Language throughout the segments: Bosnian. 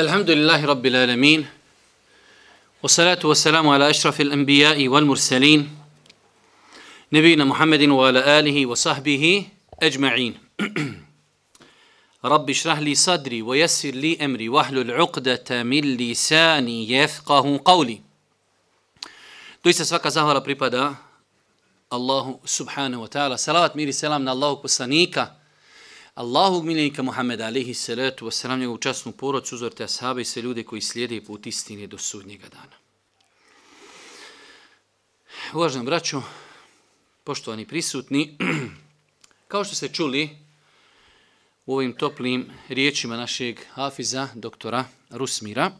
الحمد لله رب العالمين والصلاة والسلام على أشرف الأنبياء والمرسلين نبينا محمد وعلى آله وصحبه أجمعين رب اشرح لي صدري ويسر لي أمري واحلل العقدة من لساني يفقه قولي دويسة svaka زهرة pripada الله سبحانه وتعالى ta'ala. ميري mir الله selam Allahog miljenika Muhammed alihi salatu wasalam njegovu časnu porod suzorite ashabe i sve ljude koji slijede put istine do sudnjega dana. Uvažno braću, poštovani prisutni, kao što ste čuli u ovim toplim riječima našeg hafiza doktora Rusmira,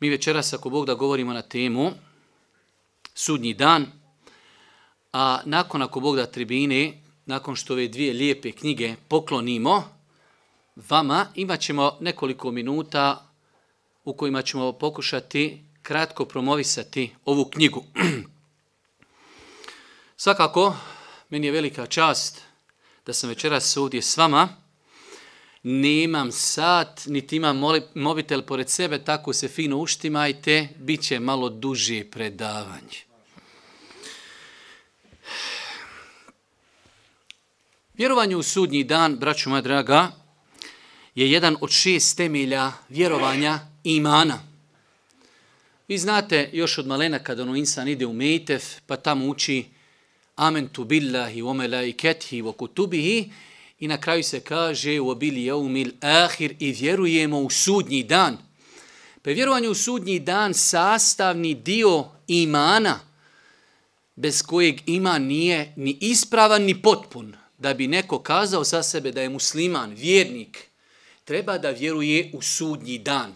mi večeras ako Bog da govorimo na temu sudnji dan, a nakon ako Bog da tribine nakon što ove dvije lijepe knjige poklonimo vama, imat ćemo nekoliko minuta u kojima ćemo pokušati kratko promovisati ovu knjigu. Svakako, meni je velika čast da sam večeras ovdje s vama. Nemam sat, niti imam mobitel pored sebe, tako se fino uštimajte, bit će malo duže predavanje. Vjerovanje u sudnji dan, braću moja draga, je jedan od šest temelja vjerovanja imana. Vi znate još od malena kada ono insan ide u Mejtef pa tamo uči Amen tu billahi wa melaiketihi wa kutubihi i na kraju se kaže u obili jaumil ahir i vjerujemo u sudnji dan. Pa je vjerovanje u sudnji dan sastavni dio imana bez kojeg ima nije ni ispravan ni potpun da bi neko kazao sa sebe da je musliman, vjernik, treba da vjeruje u sudnji dan.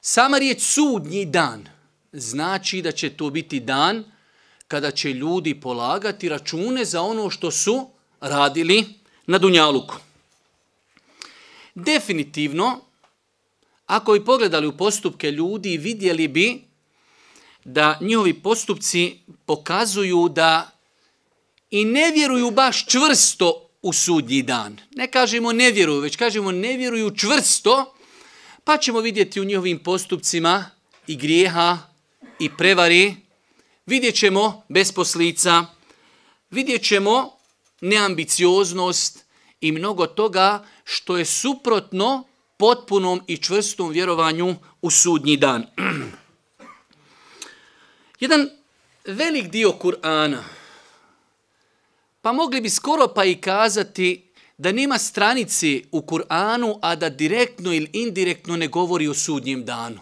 Sama riječ sudnji dan znači da će to biti dan kada će ljudi polagati račune za ono što su radili na Dunjaluku. Definitivno, ako bi pogledali u postupke ljudi, vidjeli bi da njihovi postupci pokazuju da i ne vjeruju baš čvrsto u sudnji dan. Ne kažemo ne vjeruju, već kažemo ne vjeruju čvrsto, pa ćemo vidjeti u njihovim postupcima i grijeha i prevari. Vidjet ćemo besposlica, vidjet ćemo neambicioznost i mnogo toga što je suprotno potpunom i čvrstom vjerovanju u sudnji dan. Jedan velik dio Kur'ana – Pa mogli bi skoro pa i kazati da nema stranici u Kur'anu, a da direktno ili indirektno ne govori o sudnjem danu.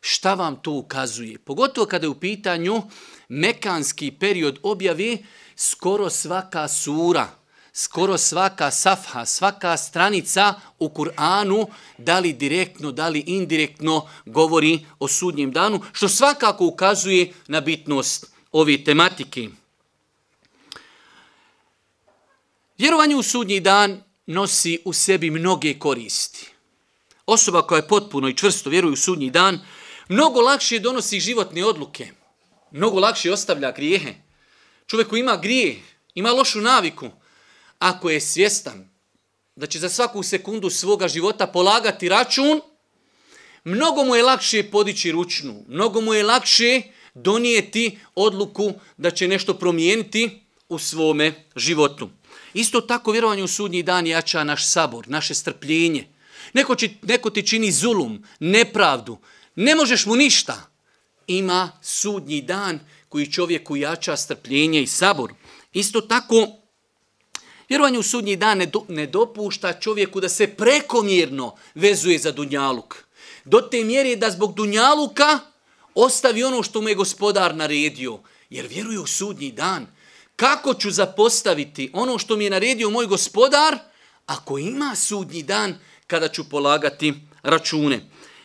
Šta vam to ukazuje? Pogotovo kada je u pitanju mekanski period objavi, skoro svaka sura, skoro svaka safha, svaka stranica u Kur'anu, da li direktno, da li indirektno govori o sudnjem danu, što svakako ukazuje na bitnost ove tematike. Vjerovanje u sudnji dan nosi u sebi mnoge koristi. Osoba koja je potpuno i čvrsto vjeruje u sudnji dan, mnogo lakše donosi životne odluke. Mnogo lakše ostavlja grijehe. Čovjek koji ima grije, ima lošu naviku, ako je svjestan da će za svaku sekundu svoga života polagati račun, mnogo mu je lakše podići ručnu, mnogo mu je lakše donijeti odluku da će nešto promijeniti u svome životu. Isto tako vjerovanje u sudnji dan jača naš sabor, naše strpljenje. Neko, će, neko ti čini zulum, nepravdu, ne možeš mu ništa. Ima sudnji dan koji čovjeku jača strpljenje i sabor. Isto tako, vjerovanje u sudnji dan ne, do, ne dopušta čovjeku da se prekomjerno vezuje za dunjaluk. Do te mjere da zbog dunjaluka ostavi ono što mu je gospodar naredio. Jer vjeruje u sudnji dan kako ću zapostaviti ono što mi je naredio moj gospodar, ako ima sudnji dan kada ću polagati račune.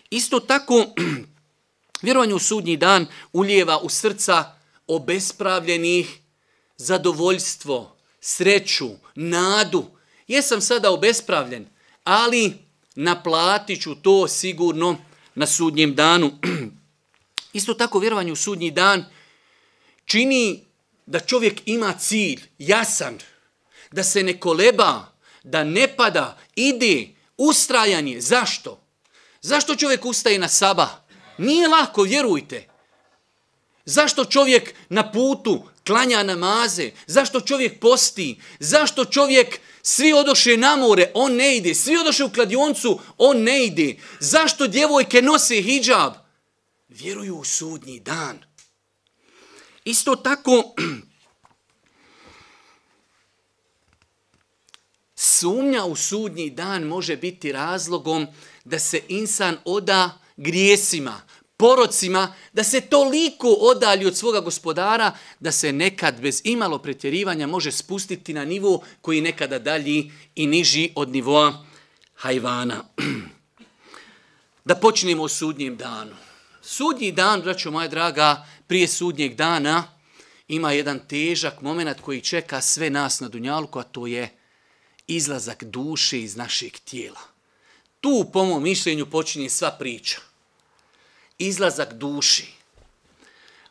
Isto tako, vjerovanje u sudnji dan uljeva u srca obespravljenih zadovoljstvo, sreću, nadu. Jesam sada obespravljen, ali naplatit ću to sigurno na sudnjem danu. Isto tako vjerovanje u sudnji dan čini da čovjek ima cilj, jasan, da se ne koleba, da ne pada, ide, ustrajan je. Zašto? Zašto čovjek ustaje na saba? Nije lako, vjerujte. Zašto čovjek na putu klanja namaze? Zašto čovjek posti? Zašto čovjek svi odoše na more, on ne ide? Svi odoše u kladioncu, on ne ide? Zašto djevojke nose hijab? Vjeruju u sudnji dan. Isto tako, sumnja u sudnji dan može biti razlogom da se insan oda grijesima, porocima, da se toliko odalji od svoga gospodara da se nekad bez imalo pretjerivanja može spustiti na nivo koji je nekada dalji i niži od nivoa hajvana. Da počnemo o sudnjem danu. Sudnji dan, braćo moja draga, prije sudnjeg dana ima jedan težak moment koji čeka sve nas na Dunjalku, a to je izlazak duše iz našeg tijela. Tu, po mom mišljenju, počinje sva priča. Izlazak duši.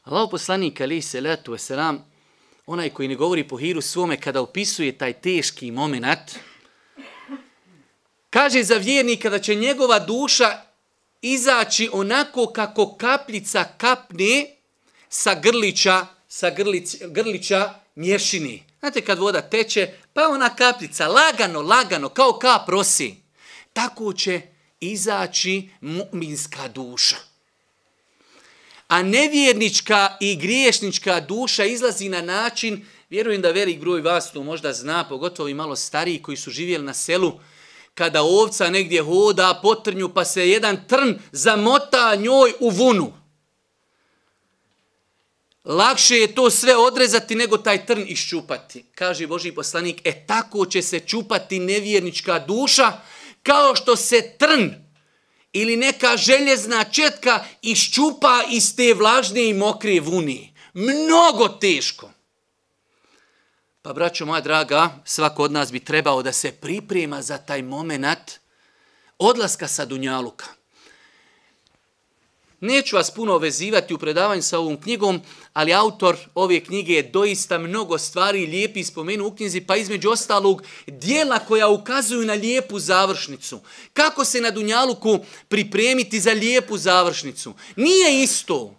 Allah poslanik Ali Seletu Veseram, onaj koji ne govori po hiru svome kada opisuje taj teški moment, kaže za vjernika da će njegova duša izaći onako kako kapljica kapne sa grlića, sa grlić, grlića mješini. Znate kad voda teče, pa je ona kapljica, lagano, lagano, kao kap prosi. Tako će izaći mu'minska duša. A nevjernička i griješnička duša izlazi na način, vjerujem da veri gruj vas to možda zna, pogotovo i malo stariji koji su živjeli na selu, kada ovca negdje hoda po trnju, pa se jedan trn zamota njoj u vunu lakše je to sve odrezati nego taj trn iščupati. Kaže Boži poslanik, e tako će se čupati nevjernička duša kao što se trn ili neka željezna četka iščupa iz te vlažne i mokre vuni. Mnogo teško. Pa braćo moja draga, svako od nas bi trebao da se priprema za taj moment odlaska sa Dunjaluka. Neću vas puno vezivati u predavanju sa ovom knjigom, ali autor ove knjige je doista mnogo stvari lijepi spomenu u knjizi, pa između ostalog dijela koja ukazuju na lijepu završnicu. Kako se na Dunjaluku pripremiti za lijepu završnicu? Nije isto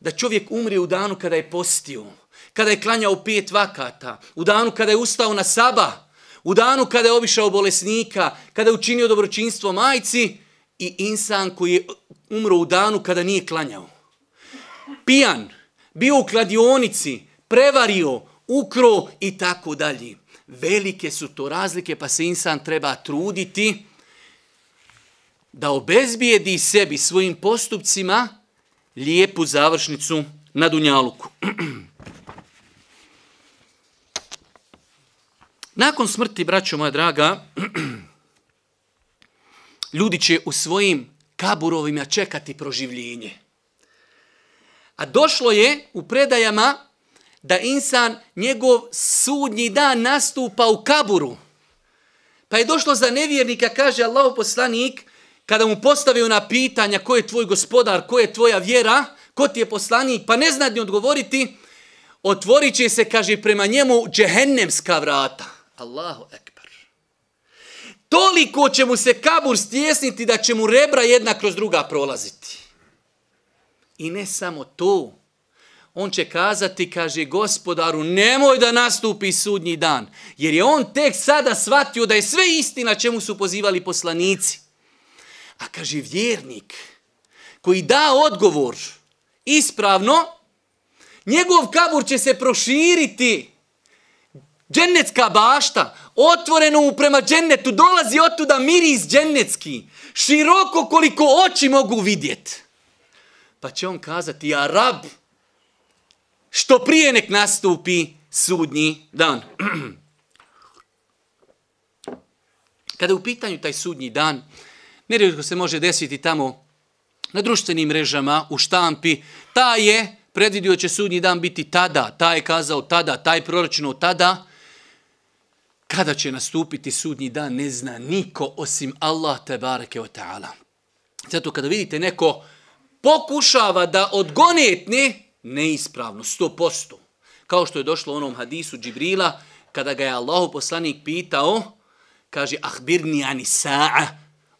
da čovjek umri u danu kada je postio, kada je klanjao pet vakata, u danu kada je ustao na saba, u danu kada je obišao bolesnika, kada je učinio dobročinstvo majci, i insan koji je umro u danu kada nije klanjao. Pijan, bio u kladionici, prevario, ukro i tako dalje. Velike su to razlike, pa se insan treba truditi da obezbijedi sebi svojim postupcima lijepu završnicu na Dunjaluku. Nakon smrti, braćo moja draga, ljudi će u svojim kaburovima čekati proživljenje. A došlo je u predajama da insan njegov sudnji dan nastupa u kaburu. Pa je došlo za nevjernika, kaže Allahu poslanik, kada mu postave ona pitanja ko je tvoj gospodar, ko je tvoja vjera, ko ti je poslanik, pa ne zna odgovoriti, otvorit će se, kaže, prema njemu džehennemska vrata. Allahu ek toliko će mu se kabur stjesniti da će mu rebra jedna kroz druga prolaziti. I ne samo to. On će kazati, kaže gospodaru, nemoj da nastupi sudnji dan. Jer je on tek sada shvatio da je sve istina čemu su pozivali poslanici. A kaže vjernik, koji da odgovor ispravno, njegov kabur će se proširiti. Dženecka bašta, otvoreno mu prema džennetu, dolazi otuda miris džennetski, široko koliko oči mogu vidjet. Pa će on kazati, ja rab, što prije nek nastupi sudnji dan. Kada je u pitanju taj sudnji dan, nerijedko se može desiti tamo na društvenim mrežama, u štampi, ta je predvidio će sudnji dan biti tada, ta je kazao tada, taj proračno tada, kada će nastupiti sudnji dan ne zna niko osim Allah te bareke o ta'ala. Zato kada vidite neko pokušava da odgonetne neispravno, sto posto. Kao što je došlo u onom hadisu Džibrila, kada ga je Allahu poslanik pitao, kaže, ahbirni ani sa'a,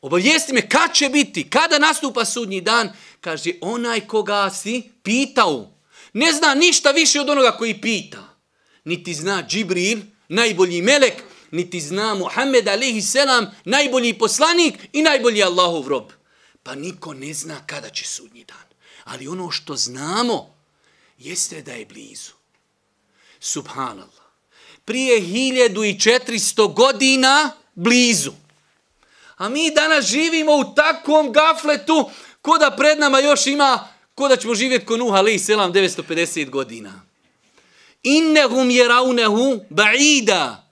obavijesti me, kad će biti, kada nastupa sudnji dan, kaže, onaj koga si pitao, ne zna ništa više od onoga koji pita. Niti zna Džibril, najbolji melek, niti zna Muhammed alaihi selam najbolji poslanik i najbolji Allahov rob. Pa niko ne zna kada će sudnji dan. Ali ono što znamo jeste da je blizu. Subhanallah. Prije 1400 godina blizu. A mi danas živimo u takvom gafletu ko da pred nama još ima ko da ćemo živjeti ko Nuh alaihi selam 950 godina innehum jeraunehu ba'ida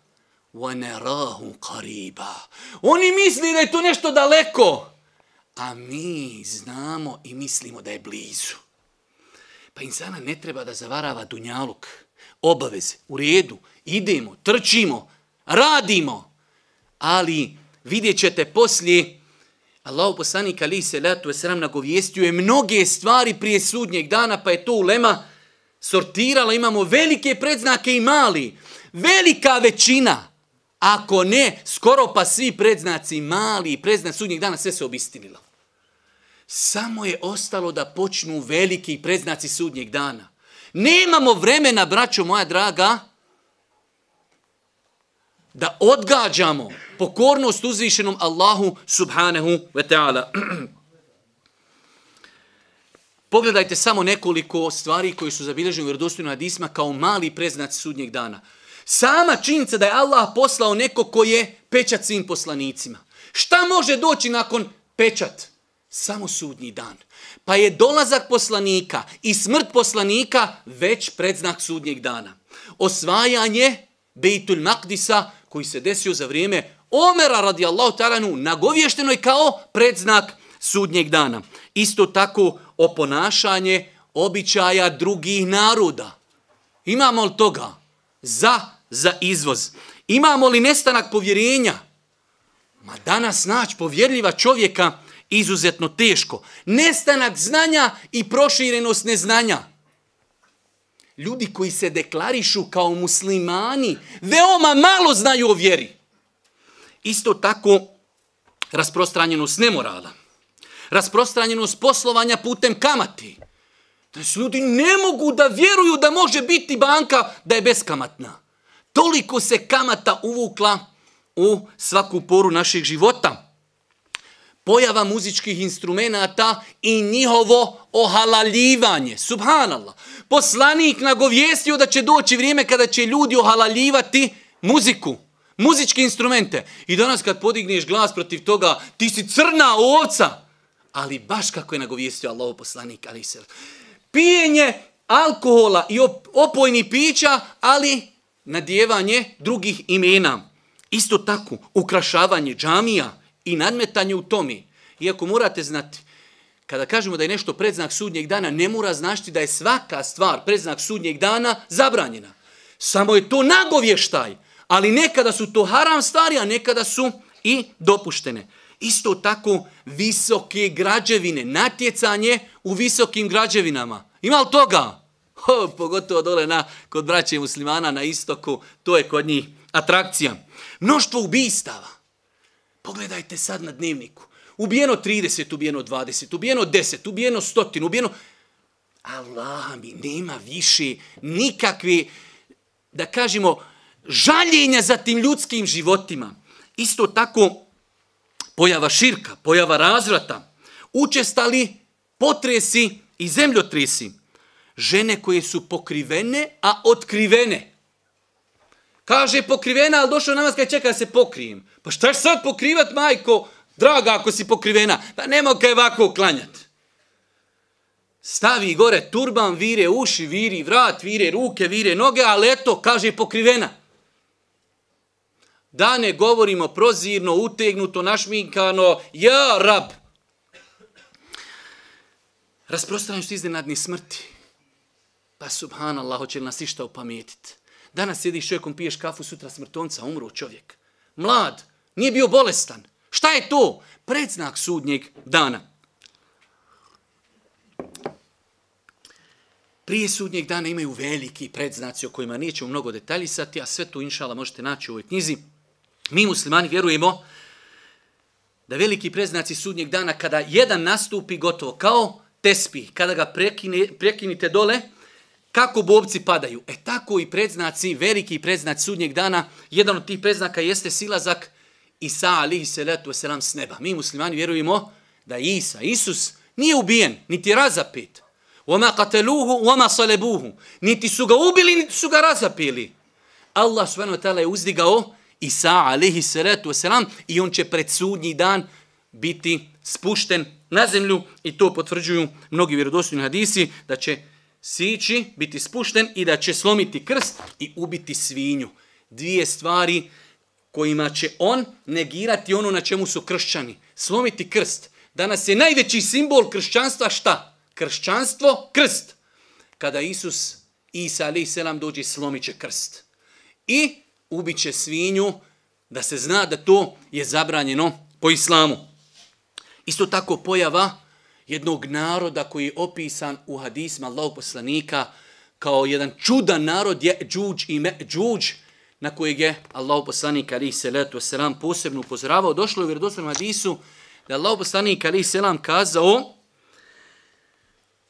wa nerahu qariba. Oni misli da je to nešto daleko, a mi znamo i mislimo da je blizu. Pa insana ne treba da zavarava dunjaluk. Obaveze, u redu, idemo, trčimo, radimo. Ali vidjet ćete poslije, Allah poslanik ali se letu je sram nagovijestio je mnoge stvari prije sudnjeg dana, pa je to ulema lema sortirala, imamo velike predznake i mali. Velika većina, ako ne, skoro pa svi predznaci mali i predznaci sudnjeg dana sve se obistinilo. Samo je ostalo da počnu veliki predznaci sudnjeg dana. Nemamo vremena, braćo moja draga, da odgađamo pokornost uzvišenom Allahu subhanahu wa ta'ala. Pogledajte samo nekoliko stvari koje su zabilježene u vjerodostojnim hadisima kao mali preznac sudnjeg dana. Sama činjenica da je Allah poslao neko koji je pečat svim poslanicima. Šta može doći nakon pečat? Samo sudnji dan. Pa je dolazak poslanika i smrt poslanika već predznak sudnjeg dana. Osvajanje Bejtul Maqdisa koji se desio za vrijeme Omera radijallahu taranu nagovješteno je kao predznak sudnjeg dana. Isto tako uh, oponašanje običaja drugih naroda. Imamo li toga? Za, za izvoz. Imamo li nestanak povjerenja? Ma danas nać povjerljiva čovjeka izuzetno teško. Nestanak znanja i proširenost neznanja. Ljudi koji se deklarišu kao muslimani veoma malo znaju o vjeri. Isto tako rasprostranjenost nemorala rasprostranjenost poslovanja putem kamati. Da su ljudi ne mogu da vjeruju da može biti banka da je beskamatna. Toliko se kamata uvukla u svaku poru naših života. Pojava muzičkih instrumenta i njihovo ohalaljivanje. Subhanallah. Poslanik nagovjestio da će doći vrijeme kada će ljudi ohalaljivati muziku. Muzičke instrumente. I danas kad podigneš glas protiv toga, ti si crna ovca ali baš kako je nagovijestio Allah poslanik, ali se pijenje alkohola i opojni pića, ali nadjevanje drugih imena. Isto tako, ukrašavanje džamija i nadmetanje u tomi. Iako morate znati, kada kažemo da je nešto predznak sudnjeg dana, ne mora znašti da je svaka stvar predznak sudnjeg dana zabranjena. Samo je to nagovještaj, ali nekada su to haram stvari, a nekada su i dopuštene. Isto tako visoke građevine, natjecanje u visokim građevinama. Ima li toga? Ho, pogotovo dole na, kod braće muslimana na istoku, to je kod njih atrakcija. Mnoštvo ubistava. Pogledajte sad na dnevniku. Ubijeno 30, ubijeno 20, ubijeno 10, ubijeno 100, ubijeno... Allah mi nema više nikakve, da kažemo, žaljenja za tim ljudskim životima. Isto tako pojava širka, pojava razvrata, učestali potresi i zemljotresi, žene koje su pokrivene, a otkrivene. Kaže pokrivena, ali došao namaz kada čeka da se pokrijem. Pa šta ćeš sad pokrivat, majko, draga, ako si pokrivena? Pa nema kaj ovako klanjati. Stavi gore turban, vire uši, viri vrat, vire ruke, vire noge, ali eto, kaže pokrivena da ne govorimo prozirno, utegnuto, našminkano, ja rab. Rasprostranju ti iznenadni smrti. Pa subhanallah, hoće li nas išta upamijetiti? Danas sjediš čovjekom, piješ kafu, sutra smrtonca, umro čovjek. Mlad, nije bio bolestan. Šta je to? Predznak sudnjeg dana. Prije sudnjeg dana imaju veliki predznaci o kojima nećemo mnogo detaljisati, a sve tu inšala možete naći u ovoj knjizi. Mi muslimani vjerujemo da veliki preznaci sudnjeg dana kada jedan nastupi gotovo kao tespi, kada ga prekine, prekinite dole, kako bobci padaju. E tako i predznaci, veliki predznac sudnjeg dana, jedan od tih predznaka jeste silazak Isa alihi salatu wasalam s neba. Mi muslimani vjerujemo da Isa, Isus, nije ubijen, niti razapit. Oma kateluhu, oma salebuhu. Niti su ga ubili, niti su ga razapili. Allah subhanahu wa ta'ala je uzdigao Isa alaihi salatu wasalam i on će pred sudnji dan biti spušten na zemlju i to potvrđuju mnogi vjerodostojni hadisi da će sići, biti spušten i da će slomiti krst i ubiti svinju. Dvije stvari kojima će on negirati ono na čemu su kršćani. Slomiti krst. Danas je najveći simbol kršćanstva šta? Kršćanstvo, krst. Kada Isus, Isa alaihi selam, dođe slomit će krst. I ubiće svinju, da se zna da to je zabranjeno po islamu. Isto tako pojava jednog naroda koji je opisan u hadisma Allahog poslanika kao jedan čudan narod je džuđ i džuđ na kojeg je Allah poslanik ali se letu selam posebno upozoravao. Došlo je u vjerodostanom hadisu da je Allah poslanik ali selam kazao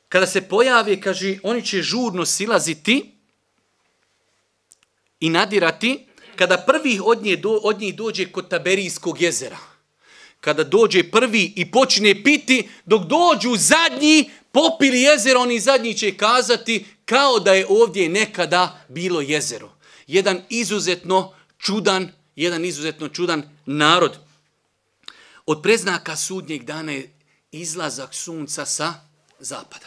kada se pojavi, kaže, oni će žurno silaziti i nadirati kada prvi od, nje do, od njih dođe kod Taberijskog jezera, kada dođe prvi i počne piti, dok dođu zadnji, popili jezero, oni zadnji će kazati kao da je ovdje nekada bilo jezero. Jedan izuzetno čudan, jedan izuzetno čudan narod. Od preznaka sudnjeg dana je izlazak sunca sa zapada.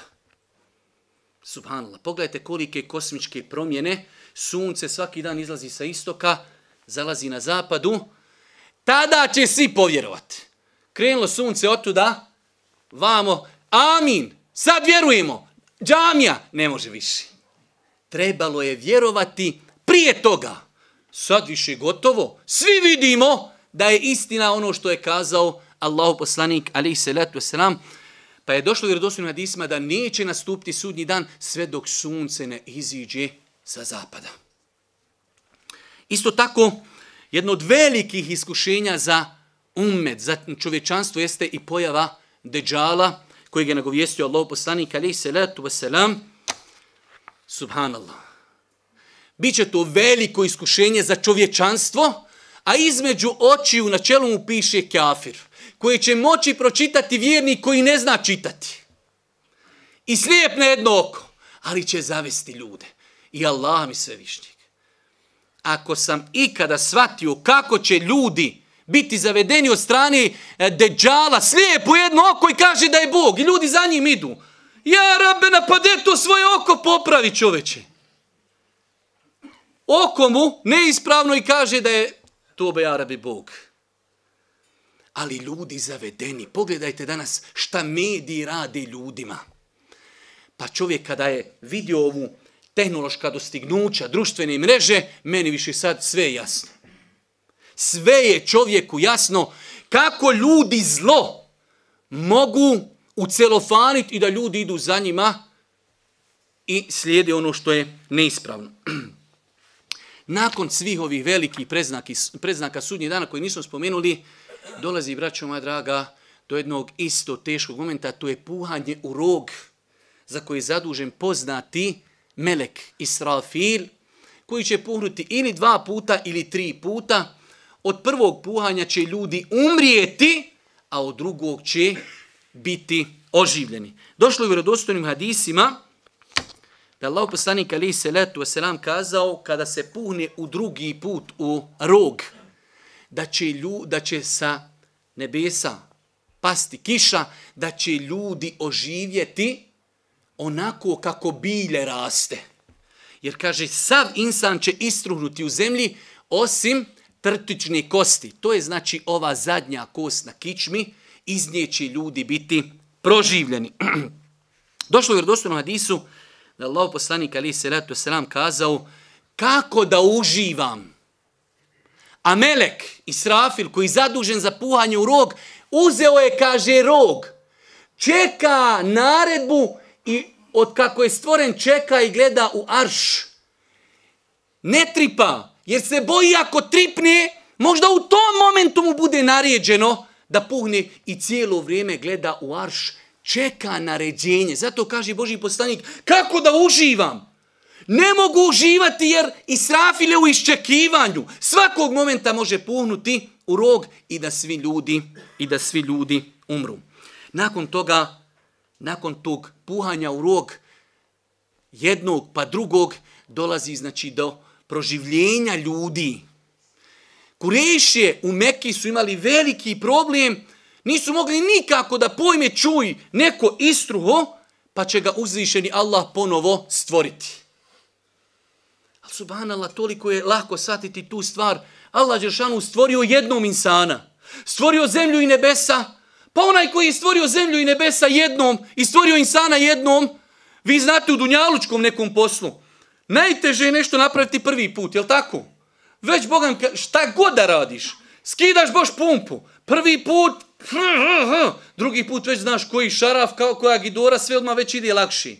Subhanallah, pogledajte kolike kosmičke promjene, sunce svaki dan izlazi sa istoka, zalazi na zapadu, tada će svi povjerovat. Krenulo sunce od tuda, vamo, amin, sad vjerujemo, džamija, ne može više. Trebalo je vjerovati prije toga. Sad više gotovo, svi vidimo da je istina ono što je kazao Allahu poslanik, ali se letu selam, pa je došlo vjerodostojno hadisima da neće nastupiti sudnji dan sve dok sunce ne iziđe sa zapada. Isto tako, jedno od velikih iskušenja za umet, za čovječanstvo, jeste i pojava Deđala, kojeg je nagovijestio Allah poslanik, alaih salatu wasalam, subhanallah. Biće to veliko iskušenje za čovječanstvo, a između očiju na čelu mu piše kafir, koji će moći pročitati vjernik koji ne zna čitati. I slijep na jedno oko, ali će zavesti ljude i Allah mi sve višnjeg. Ako sam ikada shvatio kako će ljudi biti zavedeni od strane e, deđala, slijepo jedno oko i kaže da je Bog i ljudi za njim idu. Ja, rabbe, napade to svoje oko, popravi čoveče. Oko mu neispravno i kaže da je to be, arabi, Bog. Ali ljudi zavedeni, pogledajte danas šta mediji radi ljudima. Pa čovjek kada je vidio ovu, tehnološka dostignuća, društvene mreže, meni više sad sve je jasno. Sve je čovjeku jasno kako ljudi zlo mogu ucelofaniti i da ljudi idu za njima i slijede ono što je neispravno. Nakon svih ovih velikih preznaki, preznaka sudnje dana koje nismo spomenuli, dolazi, braćo moja draga, do jednog isto teškog momenta, to je puhanje u rog za koji je zadužen poznati melek Israfil, koji će puhnuti ili dva puta ili tri puta. Od prvog puhanja će ljudi umrijeti, a od drugog će biti oživljeni. Došlo je u vjerodostojnim hadisima da Allah poslanik alaihi salatu wasalam kazao kada se puhne u drugi put u rog, da će, lju, da će sa nebesa pasti kiša, da će ljudi oživjeti, onako kako bilje raste. Jer kaže, sav insan će istruhnuti u zemlji osim trtične kosti. To je znači ova zadnja kost na kičmi, iz nje će ljudi biti proživljeni. Došlo je u vjerovostom hadisu da je Allah poslanik Ali Seratu Selam kazao kako da uživam A Melek i Srafil koji je zadužen za puhanje u rog, uzeo je, kaže, rog. Čeka naredbu i od kako je stvoren čeka i gleda u arš. Ne tripa, jer se boji ako tripne, možda u tom momentu mu bude naređeno da puhne i cijelo vrijeme gleda u arš, čeka naređenje. Zato kaže Boži poslanik, kako da uživam? Ne mogu uživati jer Israfil je u iščekivanju. Svakog momenta može puhnuti u rog i da svi ljudi i da svi ljudi umru. Nakon toga nakon tog puhanja u rog jednog pa drugog dolazi znači do proživljenja ljudi. Kurešije u Mekiji su imali veliki problem, nisu mogli nikako da pojme čuj neko istruho, pa će ga uzvišeni Allah ponovo stvoriti. Al subhanallah, toliko je lahko shvatiti tu stvar. Allah Đeršanu stvorio jednom insana, stvorio zemlju i nebesa, Pa onaj koji je stvorio zemlju i nebesa jednom i stvorio insana jednom, vi znate u dunjalučkom nekom poslu, najteže je nešto napraviti prvi put, jel tako? Već Bogam, šta god da radiš, skidaš boš pumpu, prvi put, drugi put već znaš koji šaraf, kao koja gidora, sve odmah već ide lakši.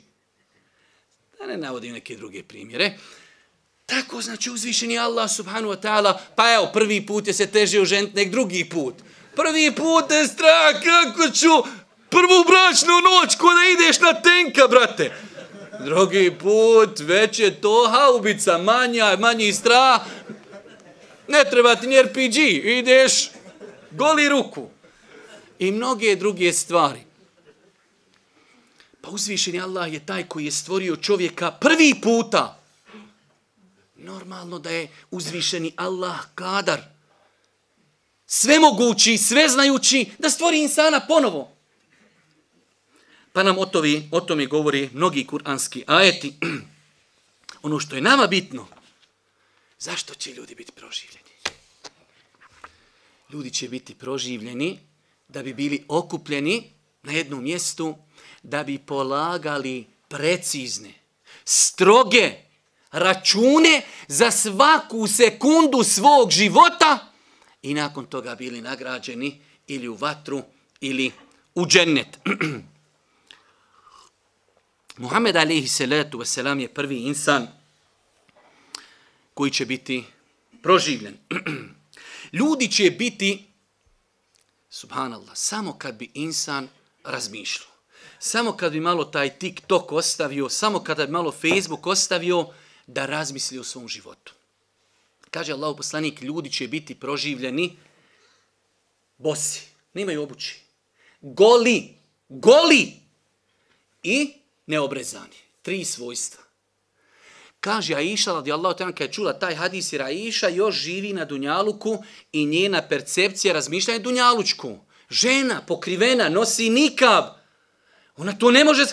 Da ne navodim neke druge primjere. Tako znači uzvišeni Allah subhanu wa ta'ala, pa evo, prvi put je se teže u žent nek drugi put prvi put je strah kako ću prvu bračnu noć ko da ideš na tenka, brate. Drugi put, već je to haubica, manja, manji strah. Ne treba ti ni RPG, ideš goli ruku. I mnoge druge stvari. Pa uzvišen je Allah je taj koji je stvorio čovjeka prvi puta. Normalno da je uzvišeni Allah kadar svemogući, sveznajući, da stvori insana ponovo. Pa nam o, tovi, o tome govori mnogi kuranski ajeti. Ono što je nama bitno, zašto će ljudi biti proživljeni? Ljudi će biti proživljeni da bi bili okupljeni na jednom mjestu, da bi polagali precizne, stroge račune za svaku sekundu svog života, i nakon toga bili nagrađeni ili u vatru ili u džennet. Muhammed alaihi salatu wasalam je prvi insan koji će biti proživljen. Ljudi će biti, subhanallah, samo kad bi insan razmišljao. Samo kad bi malo taj TikTok ostavio, samo kad bi malo Facebook ostavio da razmisli o svom životu. Kaže Allah poslanik, ljudi će biti proživljeni bosi. Nemaju obući. Goli. Goli. I neobrezani. Tri svojstva. Kaže Aisha, radi Allah, kada je čula taj hadis, jer Aisha još živi na Dunjaluku i njena percepcija razmišljanja je Dunjalučku. Žena pokrivena, nosi nikab. Ona to ne može,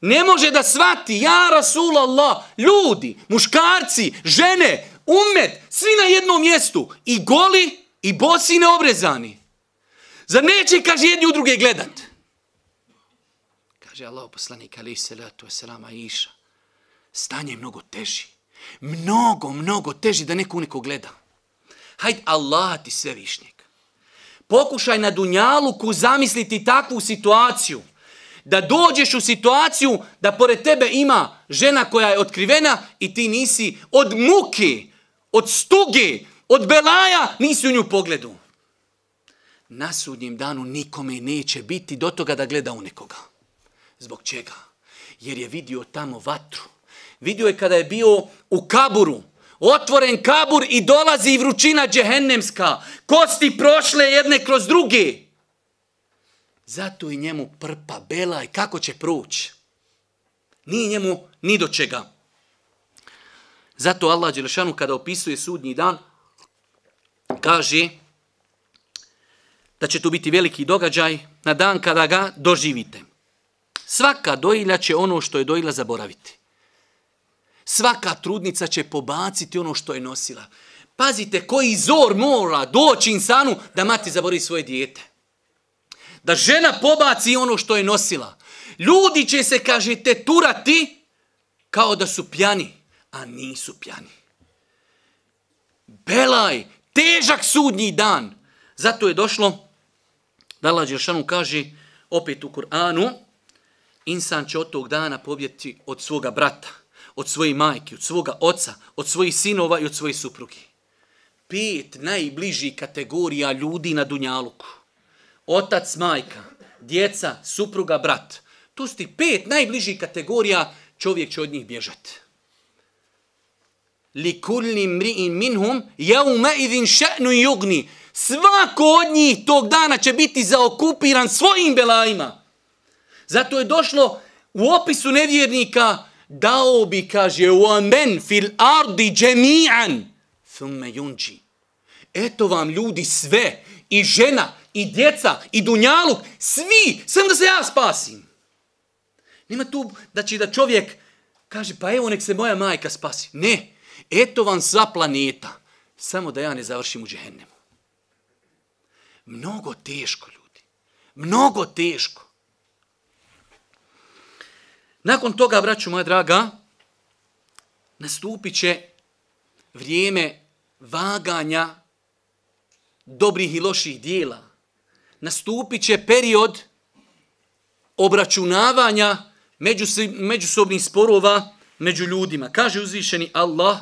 ne može da svati. Ja, Rasulallah, ljudi, muškarci, žene, umet, svi na jednom mjestu, i goli, i bosi, i neobrezani. Za neće, kaže, jedni u druge gledat. Kaže Allah poslanik, ali se letu, selama iša. Stanje je mnogo teži. Mnogo, mnogo teži da neko neko gleda. Hajde, Allah ti sve višnjeg. Pokušaj na Dunjaluku zamisliti takvu situaciju. Da dođeš u situaciju da pored tebe ima žena koja je otkrivena i ti nisi od muki od stuge, od belaja, nisi u nju pogledu. Na sudnjem danu nikome neće biti do toga da gleda u nekoga. Zbog čega? Jer je vidio tamo vatru. Vidio je kada je bio u kaburu. Otvoren kabur i dolazi vrućina džehennemska. Kosti prošle jedne kroz druge. Zato i njemu prpa, belaj, kako će proći? Nije njemu ni do čega. Zato Allah Đelešanu kada opisuje sudnji dan, kaže da će to biti veliki događaj na dan kada ga doživite. Svaka dojilja će ono što je dojila zaboraviti. Svaka trudnica će pobaciti ono što je nosila. Pazite koji zor mora doći insanu da mati zabori svoje dijete. Da žena pobaci ono što je nosila. Ljudi će se, kažete, turati kao da su pjani a nisu pjani. Belaj, težak sudnji dan. Zato je došlo, da Allah Đeršanu kaže, opet u Kur'anu, insan će od tog dana pobjeti od svoga brata, od svoje majke, od svoga oca, od svojih sinova i od svoje supruge. Pet najbliži kategorija ljudi na Dunjaluku. Otac, majka, djeca, supruga, brat. Tu su ti pet najbliži kategorija, čovjek će od njih bježati li kulli mri'in minhum yawma idhin sha'nu yughni svako od njih tog dana će biti zaokupiran svojim belajima zato je došlo u opisu nevjernika dao bi kaže u amen fil ardi jami'an thumma yunji eto vam ljudi sve i žena i djeca i dunjaluk svi sam da se ja spasim nema tu da će da čovjek kaže pa evo nek se moja majka spasi ne Eto vam sva planeta, samo da ja ne završim u džehennemu. Mnogo teško, ljudi. Mnogo teško. Nakon toga, braću moja draga, nastupit će vrijeme vaganja dobrih i loših dijela. Nastupit će period obračunavanja međusobnih sporova među ljudima. Kaže uzvišeni Allah,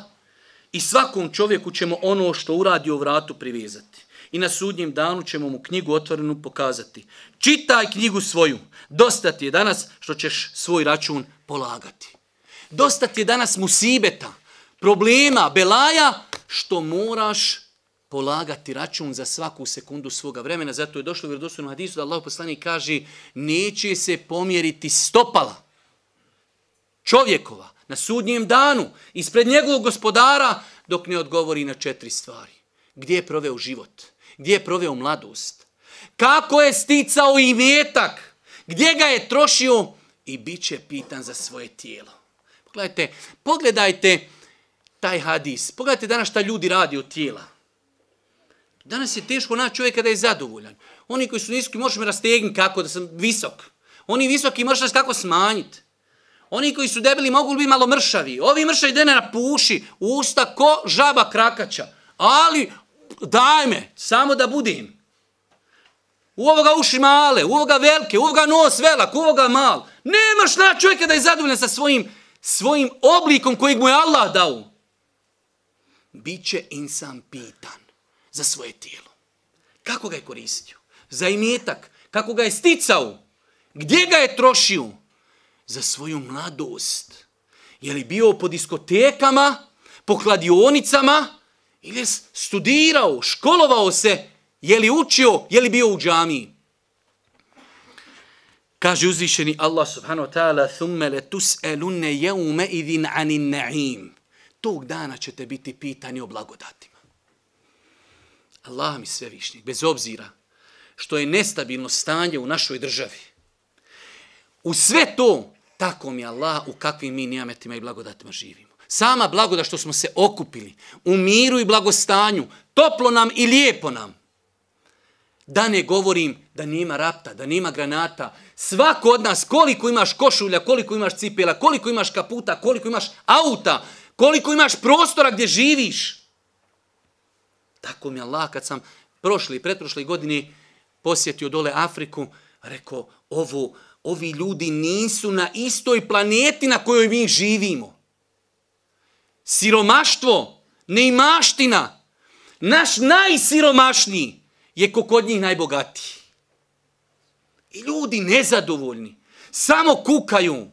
I svakom čovjeku ćemo ono što uradi u vratu privezati. I na sudnjem danu ćemo mu knjigu otvorenu pokazati. Čitaj knjigu svoju. Dosta ti je danas što ćeš svoj račun polagati. Dosta ti je danas musibeta, problema, belaja, što moraš polagati račun za svaku sekundu svoga vremena. Zato je došlo u vjerovostom hadisu da Allah poslanik kaže neće se pomjeriti stopala čovjekova na sudnjem danu, ispred njegovog gospodara, dok ne odgovori na četiri stvari. Gdje je proveo život? Gdje je proveo mladost? Kako je sticao i vjetak? Gdje ga je trošio? I bit će pitan za svoje tijelo. Pogledajte, pogledajte taj hadis. Pogledajte danas šta ljudi radi od tijela. Danas je teško naći čovjeka da je zadovoljan. Oni koji su niski, možeš me rastegniti kako da sam visok. Oni visoki, možeš kako smanjiti. Oni koji su debeli mogu li biti malo mršavi. Ovi mršavi dene na puši, usta ko žaba krakača. Ali daj me, samo da budim. U ovoga uši male, u ovoga velike, u ovoga nos velak, u ovoga mal. Nemaš na čovjeka da je zadovoljan sa svojim, svojim oblikom kojeg mu je Allah dao. Biće insan pitan za svoje tijelo. Kako ga je koristio? Za imetak? Kako ga je sticao? Gdje ga je trošio? za svoju mladost. Je li bio po diskotekama, po kladionicama, ili je studirao, školovao se, je li učio, je li bio u džami? Kaže uzvišeni Allah subhanahu wa ta'ala, thumme le tus elunne jeume idin anin na'im. Tog dana ćete biti pitani o blagodatima. Allah mi svevišnji, bez obzira što je nestabilno stanje u našoj državi, U sve to, tako mi Allah, u kakvim mi nijametima i blagodatima živimo. Sama blagoda što smo se okupili, u miru i blagostanju, toplo nam i lijepo nam. Da ne govorim da nema rapta, da nema granata. Svako od nas, koliko imaš košulja, koliko imaš cipela, koliko imaš kaputa, koliko imaš auta, koliko imaš prostora gdje živiš. Tako mi Allah, kad sam prošli, pretprošli godini posjetio dole Afriku, rekao, ovu, ovi ljudi nisu na istoj planeti na kojoj mi živimo. Siromaštvo, neimaština, naš najsiromašniji je ko kod njih najbogatiji. I ljudi nezadovoljni, samo kukaju.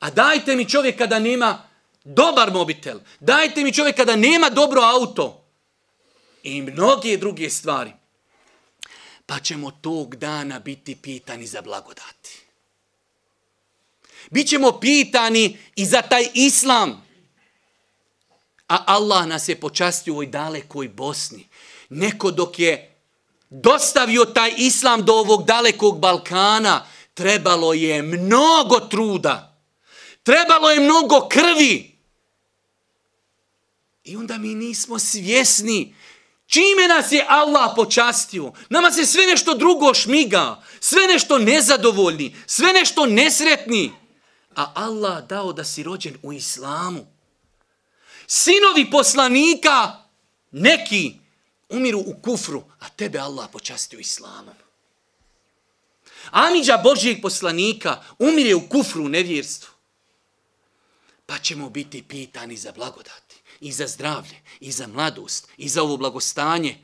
A dajte mi čovjek kada nema dobar mobitel, dajte mi čovjek kada nema dobro auto i mnoge druge stvari pa ćemo tog dana biti pitani za blagodati. Bićemo pitani i za taj islam. A Allah nas je počastio u ovoj dalekoj Bosni. Neko dok je dostavio taj islam do ovog dalekog Balkana, trebalo je mnogo truda. Trebalo je mnogo krvi. I onda mi nismo svjesni da Čime nas je Allah počastio? Nama se sve nešto drugo šmiga, sve nešto nezadovoljni, sve nešto nesretni. A Allah dao da si rođen u islamu. Sinovi poslanika, neki, umiru u kufru, a tebe Allah počastio islamom. Amidža Božijeg poslanika umire u kufru u nevjerstvu. Pa ćemo biti pitani za blagodat i za zdravlje, i za mladost, i za ovo blagostanje,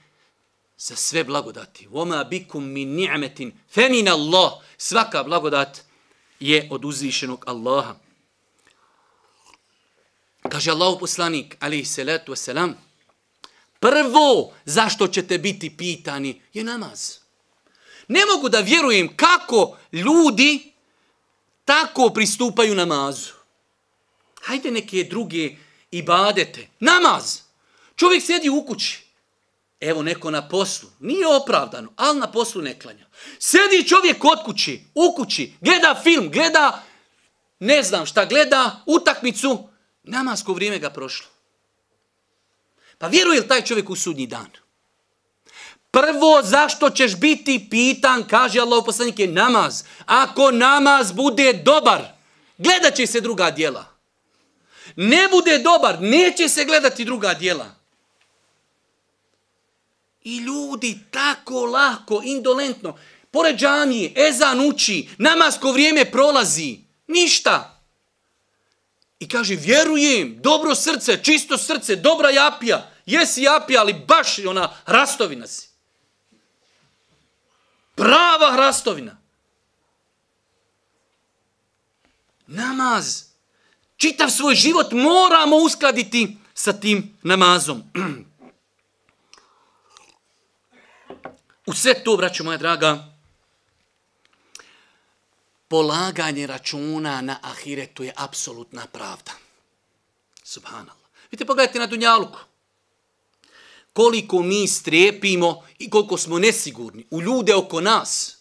za sve blagodati. Voma bikum min ni'metin femin Allah. Svaka blagodat je od uzvišenog Allaha. Kaže Allah poslanik, ali se letu selam, prvo zašto ćete biti pitani je namaz. Ne mogu da vjerujem kako ljudi tako pristupaju namazu. Hajde neke druge namaze ibadete, namaz. Čovjek sjedi u kući. Evo neko na poslu. Nije opravdano, ali na poslu ne klanja. Sedi čovjek kod kući, u kući, gleda film, gleda, ne znam šta, gleda utakmicu. Namasko vrijeme ga prošlo. Pa vjeruje li taj čovjek u sudnji dan? Prvo, zašto ćeš biti pitan, kaže Allah poslanik, je namaz. Ako namaz bude dobar, gledat će se druga djela ne bude dobar, neće se gledati druga dijela. I ljudi tako lako, indolentno, pored džamije, ezan uči, namasko vrijeme prolazi, ništa. I kaže, vjerujem, dobro srce, čisto srce, dobra japija. Jesi japija, ali baš ona rastovina si. Prava hrastovina. Namaz čitav svoj život moramo uskladiti sa tim namazom. U sve to, braćo moja draga, polaganje računa na ahiretu je apsolutna pravda. Subhanallah. Vidite, pogledajte na Dunjaluku. Koliko mi strepimo i koliko smo nesigurni u ljude oko nas.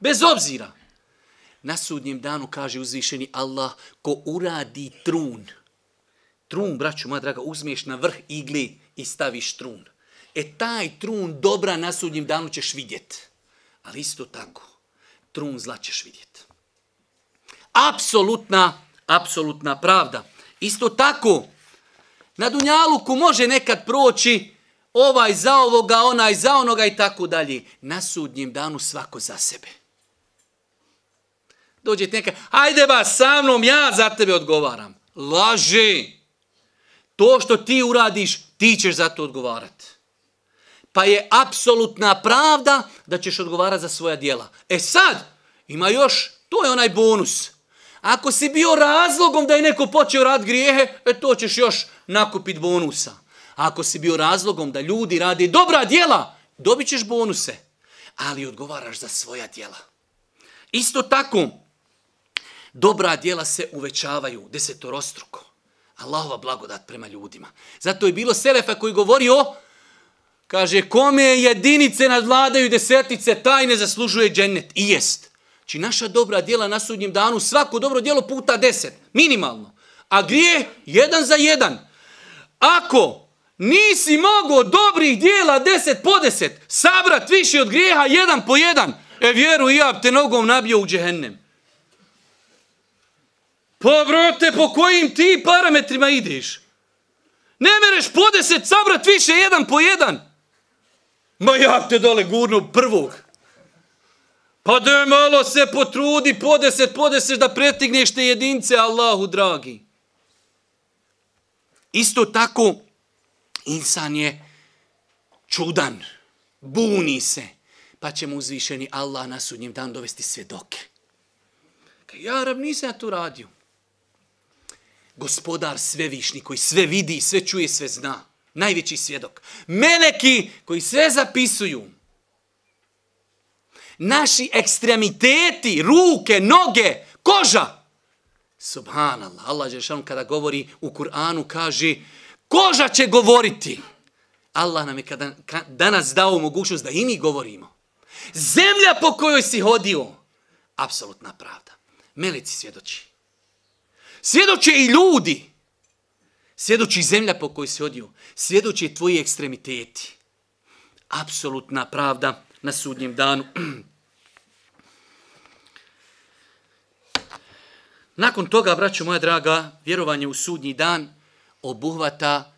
Bez obzira, Na sudnjem danu kaže uzvišeni Allah ko uradi trun. Trun, braću, moja draga, uzmeš na vrh igli i staviš trun. E taj trun dobra na sudnjem danu ćeš vidjet. Ali isto tako, trun zla ćeš vidjet. Apsolutna, apsolutna pravda. Isto tako, na Dunjaluku može nekad proći ovaj za ovoga, onaj za onoga i tako dalje. Na sudnjem danu svako za sebe dođe ti neka, hajde ba sa mnom, ja za tebe odgovaram. Laži. To što ti uradiš, ti ćeš za to odgovarati. Pa je apsolutna pravda da ćeš odgovarati za svoja dijela. E sad, ima još, to je onaj bonus. Ako si bio razlogom da je neko počeo rad grijehe, e to ćeš još nakupit bonusa. Ako si bio razlogom da ljudi radi dobra dijela, dobit ćeš bonuse. Ali odgovaraš za svoja dijela. Isto tako, dobra dijela se uvećavaju desetorostruko. Allahova blagodat prema ljudima. Zato je bilo Selefa koji govori o, kaže, kome jedinice nadvladaju desetice, taj ne zaslužuje džennet. I jest. Či znači, naša dobra dijela na sudnjem danu, svako dobro dijelo puta deset, minimalno. A grije jedan za jedan. Ako nisi mogao dobrih dijela deset po deset, sabrat više od grijeha jedan po jedan, e vjeru i ja te nogom nabio u džehennem. Pa brate, po kojim ti parametrima ideš? Ne mereš po deset, sabrat više, jedan po jedan. Ma ja te dole gurnu prvog. Pa da je malo se potrudi, po deset, po deset, da pretigneš te jedince, Allahu dragi. Isto tako, insan je čudan, buni se, pa će mu uzvišeni Allah na sudnjem dan dovesti svedoke. Ja, Arab, nisam ja to radio gospodar svevišni koji sve vidi, sve čuje, sve zna. Najveći svjedok. Meleki koji sve zapisuju. Naši ekstremiteti, ruke, noge, koža. Subhanallah. Allah Žešanu kada govori u Kur'anu kaže koža će govoriti. Allah nam je kada, ka, danas dao mogućnost da i mi govorimo. Zemlja po kojoj si hodio. Apsolutna pravda. Meleci svjedoči. Svjedoče i ljudi. Svjedoči zemlja po kojoj se odio. Svjedoče tvoji ekstremiteti. Apsolutna pravda na sudnjem danu. Nakon toga, braćo moja draga, vjerovanje u sudnji dan obuhvata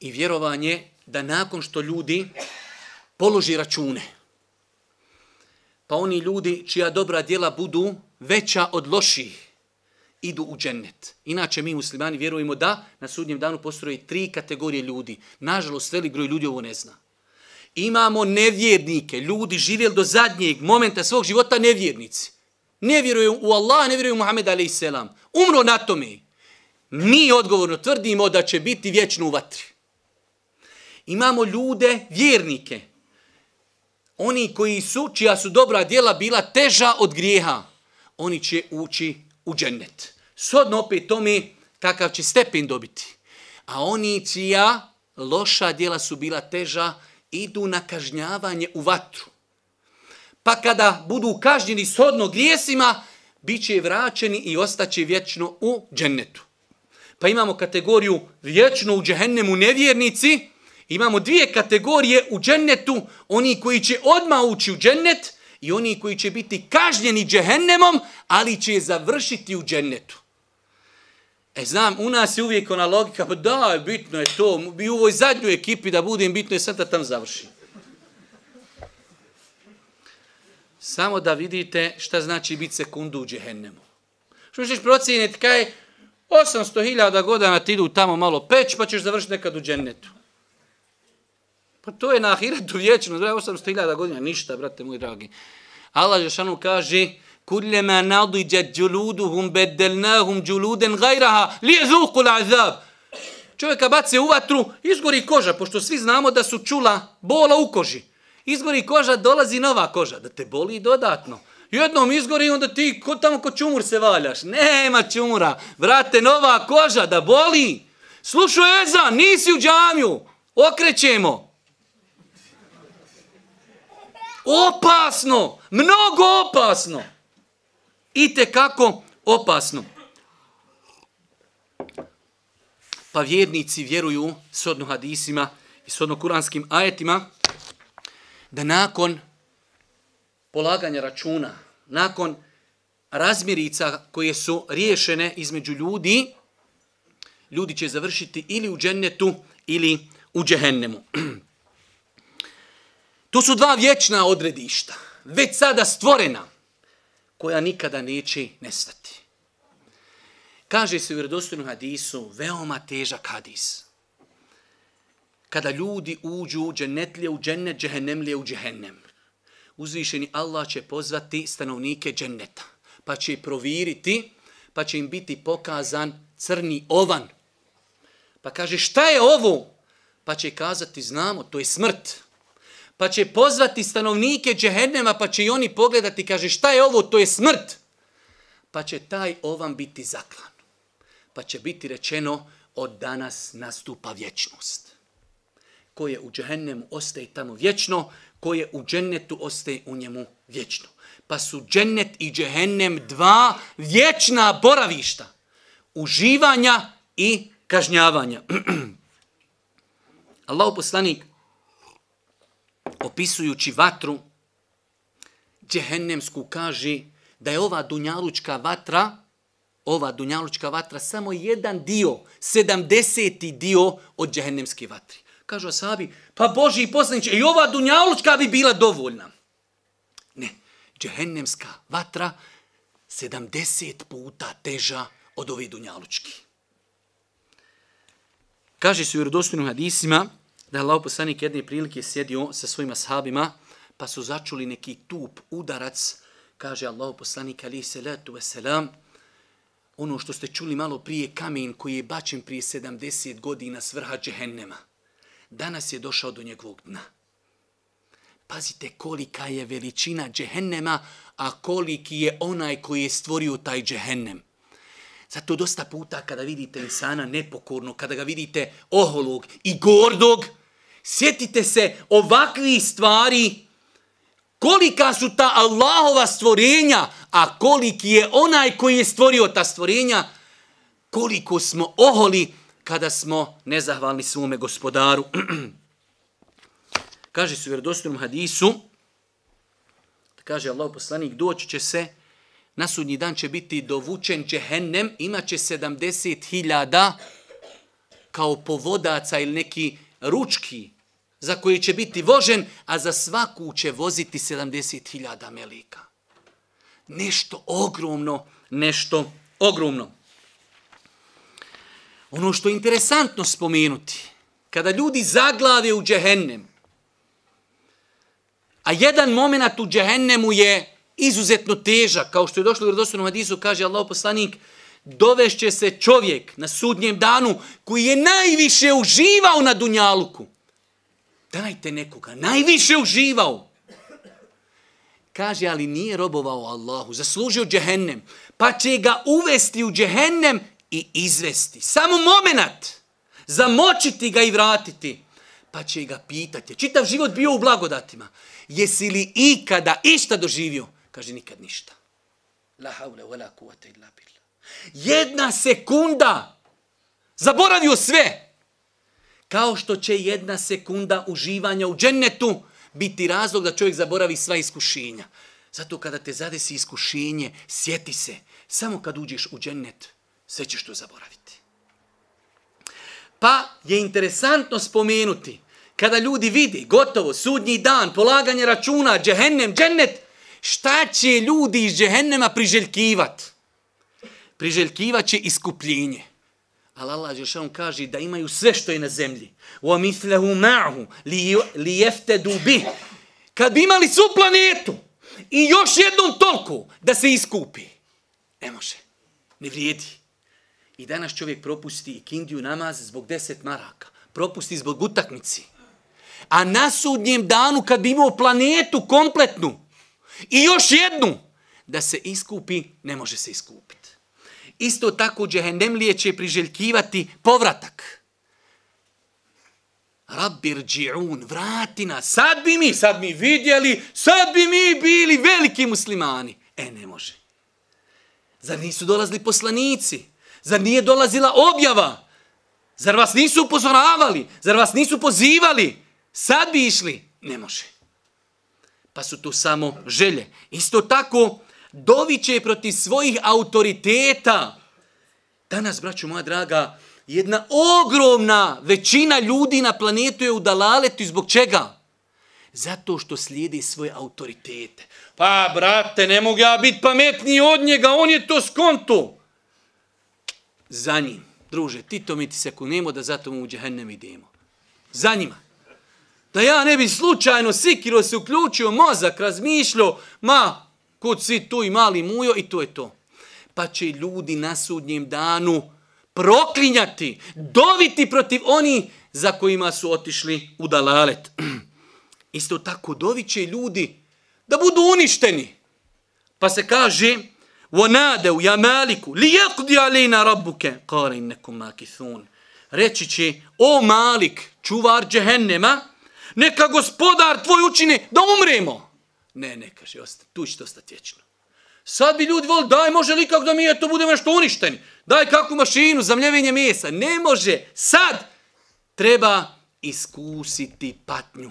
i vjerovanje da nakon što ljudi položi račune, pa oni ljudi čija dobra djela budu veća od loših, idu u džennet. Inače, mi muslimani vjerujemo da na sudnjem danu postoje tri kategorije ljudi. Nažalost, veli groj ljudi ovo ne zna. Imamo nevjernike, ljudi živjeli do zadnjeg momenta svog života nevjernici. Ne vjeruju u Allah, ne vjeruju u Muhammed a.s. Umro na tome. Mi odgovorno tvrdimo da će biti vječno u vatri. Imamo ljude, vjernike. Oni koji su, čija su dobra djela bila teža od grijeha, oni će ući u džennet. Sodno opet tome kakav će stepen dobiti. A oni čija loša djela su bila teža, idu na kažnjavanje u vatru. Pa kada budu kažnjeni sodno grijesima, bit će vraćeni i ostaće vječno u džennetu. Pa imamo kategoriju vječno u džehennemu nevjernici, imamo dvije kategorije u džennetu, oni koji će odmah ući u džennet – i oni koji će biti kažnjeni džehennemom, ali će je završiti u džennetu. E, znam, u nas je uvijek ona logika, pa da, bitno je to, bi u ovoj zadnjoj ekipi da budem, bitno je sad da tam završim. Samo da vidite šta znači biti sekundu u džehennemu. Što ćeš procijeniti, kaj 800.000 godina ti idu tamo malo peć, pa ćeš završiti nekad u džennetu. Pa to je na ahiretu vječno, zove 800.000 godina, ništa, brate moji dragi. Allah Žešanu kaže, kuljema nadiđat džuluduhum beddelnahum džuluden gajraha, lije zuku azab. Čovjeka bace u vatru, izgori koža, pošto svi znamo da su čula bola u koži. Izgori koža, dolazi nova koža, da te boli dodatno. Jednom izgori, onda ti ko, tamo ko čumur se valjaš. Nema čumura, vrate, nova koža, da boli. Slušaj, Eza, nisi u džamiju, okrećemo. Okrećemo opasno, mnogo opasno. I te kako opasno. Pa vjernici vjeruju sodno hadisima i sodno kuranskim ajetima da nakon polaganja računa, nakon razmirica koje su riješene između ljudi, ljudi će završiti ili u džennetu ili u džehennemu. To su dva vječna odredišta, već sada stvorena, koja nikada neće nestati. Kaže se u vjerodostojnom hadisu, veoma težak hadis. Kada ljudi uđu u džennetlije u džennet, džehennemlije u džehennem. Uzvišeni Allah će pozvati stanovnike dženneta, pa će proviriti, pa će im biti pokazan crni ovan. Pa kaže, šta je ovo? Pa će kazati, znamo, to je smrt. Smrt pa će pozvati stanovnike džehennema, pa će i oni pogledati, kaže šta je ovo, to je smrt. Pa će taj ovam biti zaklan. Pa će biti rečeno, od danas nastupa vječnost. Ko je u džehennemu ostaje tamo vječno, ko je u džennetu ostaje u njemu vječno. Pa su džennet i džehennem dva vječna boravišta. Uživanja i kažnjavanja. Allahu poslanik, opisujući vatru, Džehennemsku kaže da je ova dunjalučka vatra, ova dunjalučka vatra samo jedan dio, sedamdeseti dio od džehennemske vatri. Kažu Asabi, pa Boži poslaniče, i ova dunjalučka bi bila dovoljna. Ne, džehennemska vatra 70 puta teža od ove dunjalučki. Kaže se u erodostinu hadisima, da je Allah poslanik jedne prilike sjedio sa svojima sahabima, pa su začuli neki tup udarac, kaže Allah poslanik ali salatu wasalam, ono što ste čuli malo prije kamen koji je bačen prije 70 godina s vrha džehennema, danas je došao do njegovog dna. Pazite kolika je veličina džehennema, a koliki je onaj koji je stvorio taj džehennem. Zato dosta puta kada vidite insana nepokorno, kada ga vidite oholog i gordog, Sjetite se ovakvi stvari, kolika su ta Allahova stvorenja, a koliki je onaj koji je stvorio ta stvorenja, koliko smo oholi kada smo nezahvalni svome gospodaru. kaže su u vjerodostojnom hadisu, kaže Allah poslanik, doći će se, na sudnji dan će biti dovučen džehennem, imaće 70.000 kao povodaca ili neki ručki, za koje će biti vožen, a za svaku će voziti 70.000 melika. Nešto ogromno, nešto ogromno. Ono što je interesantno spomenuti, kada ljudi zaglave u džehennem, a jedan moment u džehennemu je izuzetno teža, kao što je došlo u Rodosvenom Hadisu, kaže Allah poslanik, dovešće se čovjek na sudnjem danu koji je najviše uživao na Dunjaluku. Dajte nekoga. Najviše uživao. Kaže, ali nije robovao Allahu. Zaslužio džehennem. Pa će ga uvesti u džehennem i izvesti. Samo moment. Zamočiti ga i vratiti. Pa će ga pitati. Čitav život bio u blagodatima. Jesi li ikada išta doživio? Kaže, nikad ništa. La haule wa la kuvata illa billah. Jedna sekunda. Zaboravio sve. Sve kao što će jedna sekunda uživanja u džennetu biti razlog da čovjek zaboravi sva iskušenja. Zato kada te zadesi iskušenje, sjeti se. Samo kad uđeš u džennet, sve ćeš to zaboraviti. Pa je interesantno spomenuti, kada ljudi vidi gotovo sudnji dan, polaganje računa, džehennem, džennet, šta će ljudi iz džehennema priželjkivat? Priželjkivat će iskupljenje. Ali Allah Žešanu kaže da imaju sve što je na zemlji. O mislehu ma'hu li, li jefte dubi. Kad bi imali svu planetu i još jednom toliko da se iskupi. Ne može. Ne vrijedi. I danas čovjek propusti i kindiju namaz zbog deset maraka. Propusti zbog utakmici. A na sudnjem danu kad bi imao planetu kompletnu i još jednu da se iskupi, ne može se iskupiti. Isto tako džehendemlije će priželjkivati povratak. Rabbir dži'un, vrati nas, sad bi mi, sad mi vidjeli, sad bi mi bili veliki muslimani. E, ne može. Zar nisu dolazili poslanici? Zar nije dolazila objava? Zar vas nisu upozoravali? Zar vas nisu pozivali? Sad bi išli? Ne može. Pa su to samo želje. Isto tako, doviće protiv svojih autoriteta. Danas, braću moja draga, jedna ogromna većina ljudi na planetu je u dalaletu. Zbog čega? Zato što slijedi svoje autoritete. Pa, brate, ne mogu ja biti pametniji od njega, on je to skonto. Za njim. Druže, ti to mi ti se kunemo da zato mu u džehennem idemo. Za njima. Da ja ne bi slučajno sikiro se uključio, mozak razmišljao, ma, Kod si tu i mali mujo i to je to. Pa će ljudi na sudnjem danu proklinjati, doviti protiv oni za kojima su otišli u dalalet. Isto tako dovit će ljudi da budu uništeni. Pa se kaže, وَنَادَ u يَمَالِكُ لِيَقْدِ عَلَيْنَا رَبُّكَ قَارَ إِنَّكُمْ مَاكِثُونَ Reći će, o malik, čuvar džehennema, neka gospodar tvoj učini da umremo. Ne, ne, kaže, osta, tu će to ostati vječno. Sad bi ljudi volili, daj, može li kako da mi je to budemo nešto uništeni? Daj kakvu mašinu za mljevenje mesa? Ne može, sad treba iskusiti patnju.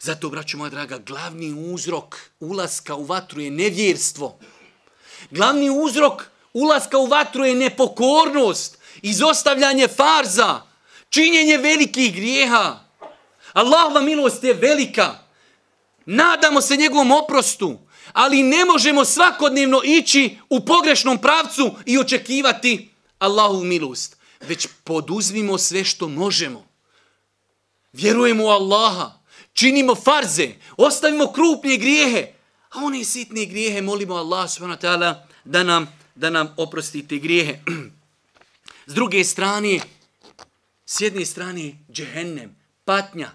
Zato, braćo moja draga, glavni uzrok ulaska u vatru je nevjerstvo. Glavni uzrok ulaska u vatru je nepokornost, izostavljanje farza, činjenje velikih grijeha. Allahova milost je velika. Nadamo se njegovom oprostu, ali ne možemo svakodnevno ići u pogrešnom pravcu i očekivati Allahu milost. Već poduzmimo sve što možemo. Vjerujemo u Allaha, činimo farze, ostavimo krupnije grijehe, a one sitne grijehe molimo Allah subhanahu ta'ala da nam, da nam oprosti te grijehe. S druge strane, s jedne strane, džehennem, patnja,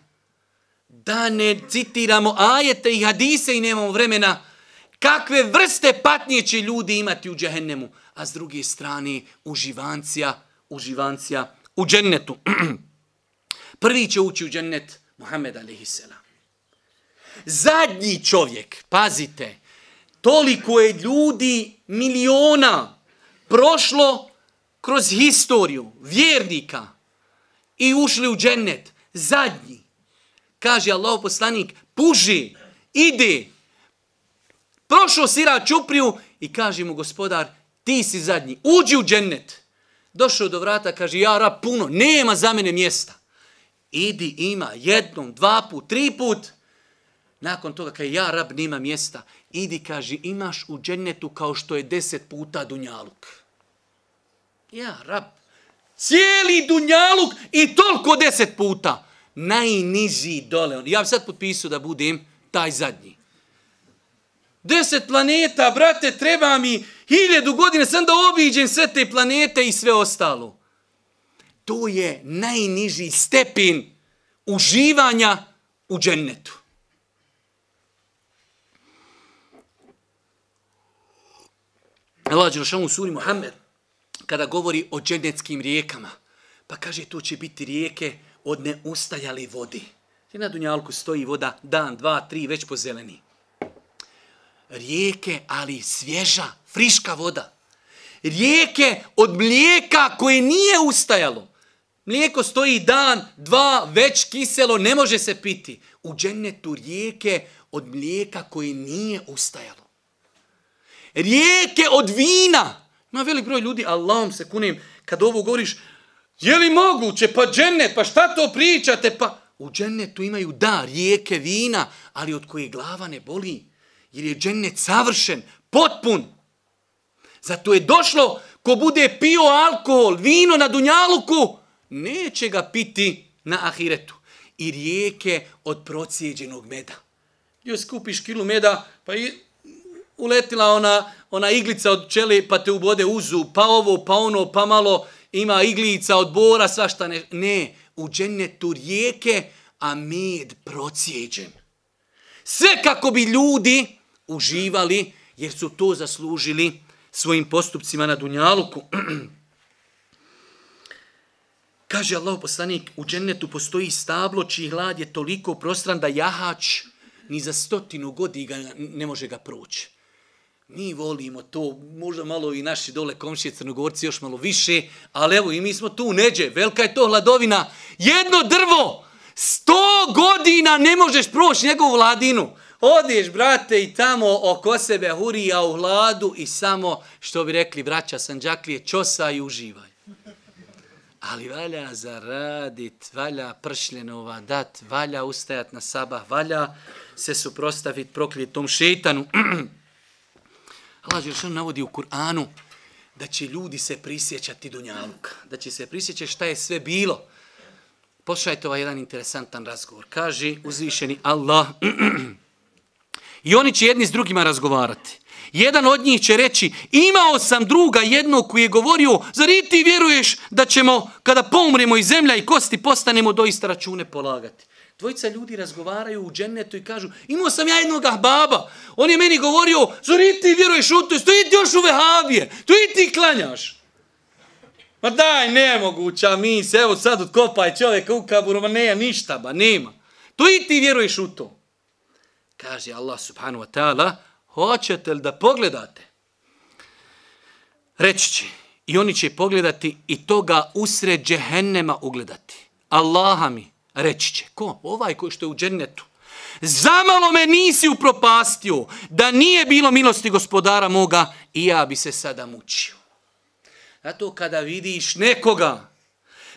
da ne citiramo ajete i hadise i nemamo vremena, kakve vrste patnje će ljudi imati u džehennemu, a s druge strane uživancija, uživancija u džennetu. Prvi će ući u džennet Muhammed a.s. Zadnji čovjek, pazite, toliko je ljudi miliona prošlo kroz historiju vjernika i ušli u džennet. Zadnji kaže Allah poslanik, puži, ide, prošao sira čupriju i kaže mu gospodar, ti si zadnji, uđi u džennet. Došao do vrata, kaže, ja rab puno, nema za mene mjesta. Idi, ima, jednom, dva put, tri put. Nakon toga, kaže, ja rab nema mjesta. Idi, kaže, imaš u džennetu kao što je deset puta dunjaluk. Ja rab, cijeli dunjaluk i toliko deset puta. Puta najniži dole. Ja bih sad potpisao da budem taj zadnji. Deset planeta, brate, treba mi hiljedu godine sam da obiđem sve te planete i sve ostalo. To je najniži stepin uživanja u džennetu. Elađer Šamu Suri Mohamed, kada govori o džennetskim rijekama, pa kaže to će biti rijeke od neustajali vodi. Ti na Dunjalku stoji voda dan, dva, tri, već po zeleni. Rijeke, ali svježa, friška voda. Rijeke od mlijeka koje nije ustajalo. Mlijeko stoji dan, dva, već kiselo, ne može se piti. U džennetu rijeke od mlijeka koje nije ustajalo. Rijeke od vina. Ima velik broj ljudi, Allahom se kunim, kad ovo govoriš, Je li moguće? Pa džennet, pa šta to pričate? Pa u džennetu imaju da, rijeke vina, ali od koje glava ne boli. Jer je džennet savršen, potpun. Zato je došlo, ko bude pio alkohol, vino na dunjaluku, neće ga piti na ahiretu. I rijeke od procijeđenog meda. Jo skupiš kilu meda, pa i uletila ona, ona iglica od čele, pa te ubode uzu, pa ovo, pa ono, pa malo, ima iglica od bora, svašta ne. Ne, u džennetu rijeke, a med procijeđen. Sve kako bi ljudi uživali, jer su to zaslužili svojim postupcima na Dunjaluku. Kaže Allah poslanik, u džennetu postoji stablo čiji hlad je toliko prostran da jahač ni za stotinu godina ne može ga proći mi volimo to, možda malo i naši dole komšije crnogorci još malo više, ali evo i mi smo tu neđe, velika je to hladovina, jedno drvo, sto godina ne možeš proći njegovu vladinu. Odeš, brate, i tamo oko sebe hurija u hladu i samo, što bi rekli braća Sanđaklije, čosa i uživaj. Ali valja zaradit, valja pršljenova dat, valja ustajat na sabah, valja se suprostavit prokljetom šeitanu. Allah Đeršanu navodi u Kur'anu da će ljudi se prisjećati Dunjaluka. Da će se prisjećati šta je sve bilo. Poslušajte ovaj jedan interesantan razgovor. Kaže uzvišeni Allah. I oni će jedni s drugima razgovarati. Jedan od njih će reći, imao sam druga jednog koji je govorio, zar i ti vjeruješ da ćemo, kada pomremo iz zemlja i kosti, postanemo doista račune polagati. Dvojica ljudi razgovaraju u džennetu i kažu, imao sam ja jednog ahbaba. On je meni govorio, zori ti vjeruješ u to, to i ti još u vehavije, to i ti klanjaš. Ma daj, nemoguća mis, evo sad odkopaj čovjek u kaburu, ma ne, ništa, ba nema. To i ti vjeruješ u to. Kaže Allah subhanu wa ta'ala, hoćete li da pogledate? Reći će, i oni će pogledati i toga usred džehennema ugledati. Allaha mi, Reći će, ko? Ovaj ko što je u džennetu. Zamalo me nisi upropastio da nije bilo milosti gospodara moga i ja bi se sada mučio. Zato kada vidiš nekoga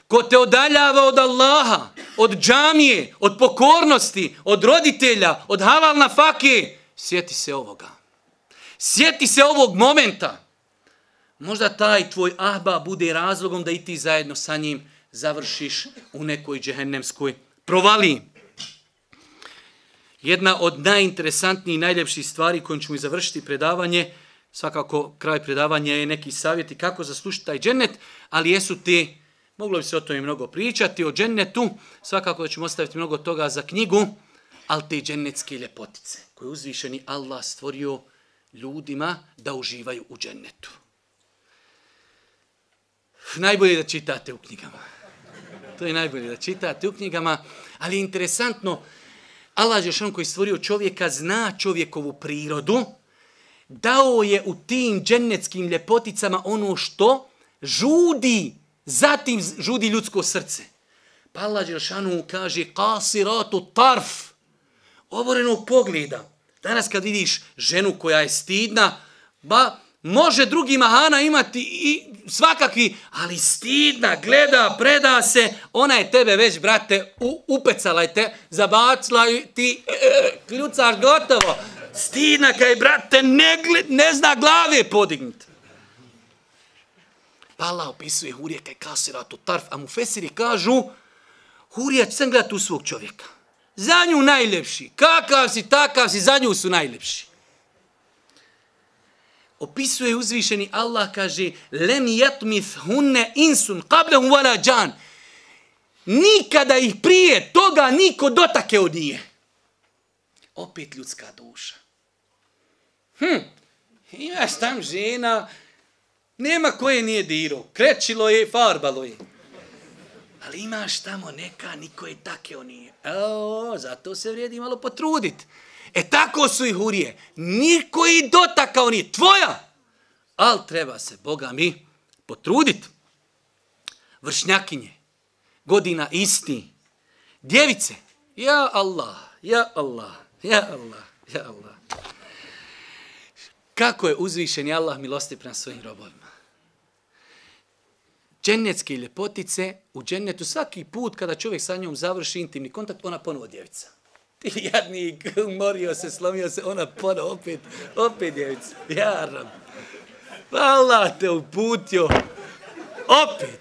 ko te odaljava od Allaha, od džamije, od pokornosti, od roditelja, od halal na fake, sjeti se ovoga. Sjeti se ovog momenta. Možda taj tvoj ahba bude razlogom da i ti zajedno sa njim završiš u nekoj džehennemskoj provali. Jedna od najinteresantnijih i najljepših stvari kojom ćemo i završiti predavanje, svakako kraj predavanja je neki savjet i kako zaslušiti taj džennet, ali jesu ti, moglo bi se o tome mnogo pričati, o džennetu, svakako da ćemo ostaviti mnogo toga za knjigu, ali te džennetske ljepotice koje je uzvišeni Allah stvorio ljudima da uživaju u džennetu. Najbolje je da čitate u knjigama. To je najbolje da čitate u knjigama. Ali interesantno, Allah Žešan koji stvorio čovjeka zna čovjekovu prirodu, dao je u tim dženeckim ljepoticama ono što žudi, zatim žudi ljudsko srce. Pa Allah Žešanu kaže, kasiratu tarf, oborenog pogleda. Danas kad vidiš ženu koja je stidna, ba, može drugi mahana imati i svakakvi, ali stidna, gleda, preda se, ona je tebe već, brate, u, upecala je te, zabacila i ti e, e, kljucaš gotovo. Stidna kaj, brate, ne, gled, ne zna glave podignut. Pala opisuje Hurija kaj kasira tu tarf, a mu fesiri kažu, Hurija, sam gleda tu svog čovjeka. Za nju najljepši. Kakav si, takav si, za nju su najljepši opisuje uzvišeni Allah, kaže lem jatmith hunne insun qablehum wala džan. Nikada ih prije toga niko dotake od nije. Opet ljudska duša. Hm, imaš tam žena, nema koje nije diro, krećilo je, farbalo je. Ali imaš tamo neka, niko je takeo nije. O, zato se vrijedi malo potruditi. E tako su i hurije. Niko i dotakao nije tvoja. Al treba se, Boga mi, potruditi. Vršnjakinje, godina isti. Djevice, ja Allah, ja Allah, ja Allah, ja Allah. Kako je uzvišen je Allah milosti prema svojim robovima? Dženecke ljepotice, u džennetu svaki put kada čovjek sa njom završi intimni kontakt, ona ponovo djevica ti jadnik, umorio se, slomio se, ona pada opet, opet je već, jaram. Hvala te uputio, opet.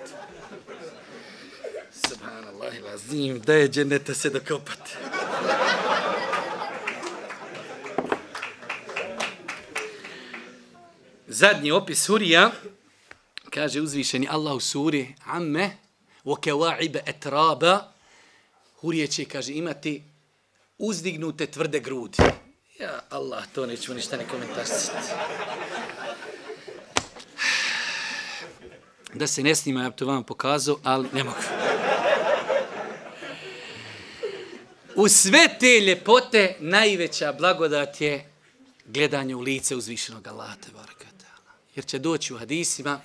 Subhanallah, lazim, da je dženeta se dokopati. Zadnji opis Hurija, kaže uzvišeni Allah u suri, amme, wa kewa'ibe etraba, Hurije će, kaže, imati uzdignute tvrde grudi. Ja, Allah, to nećemo ništa ne komentarstiti. Da se ne snima, ja bi to vam pokazao, ali ne mogu. U sve te ljepote najveća blagodat je gledanje u lice uzvišenog Allaha. Jer će doći u hadisima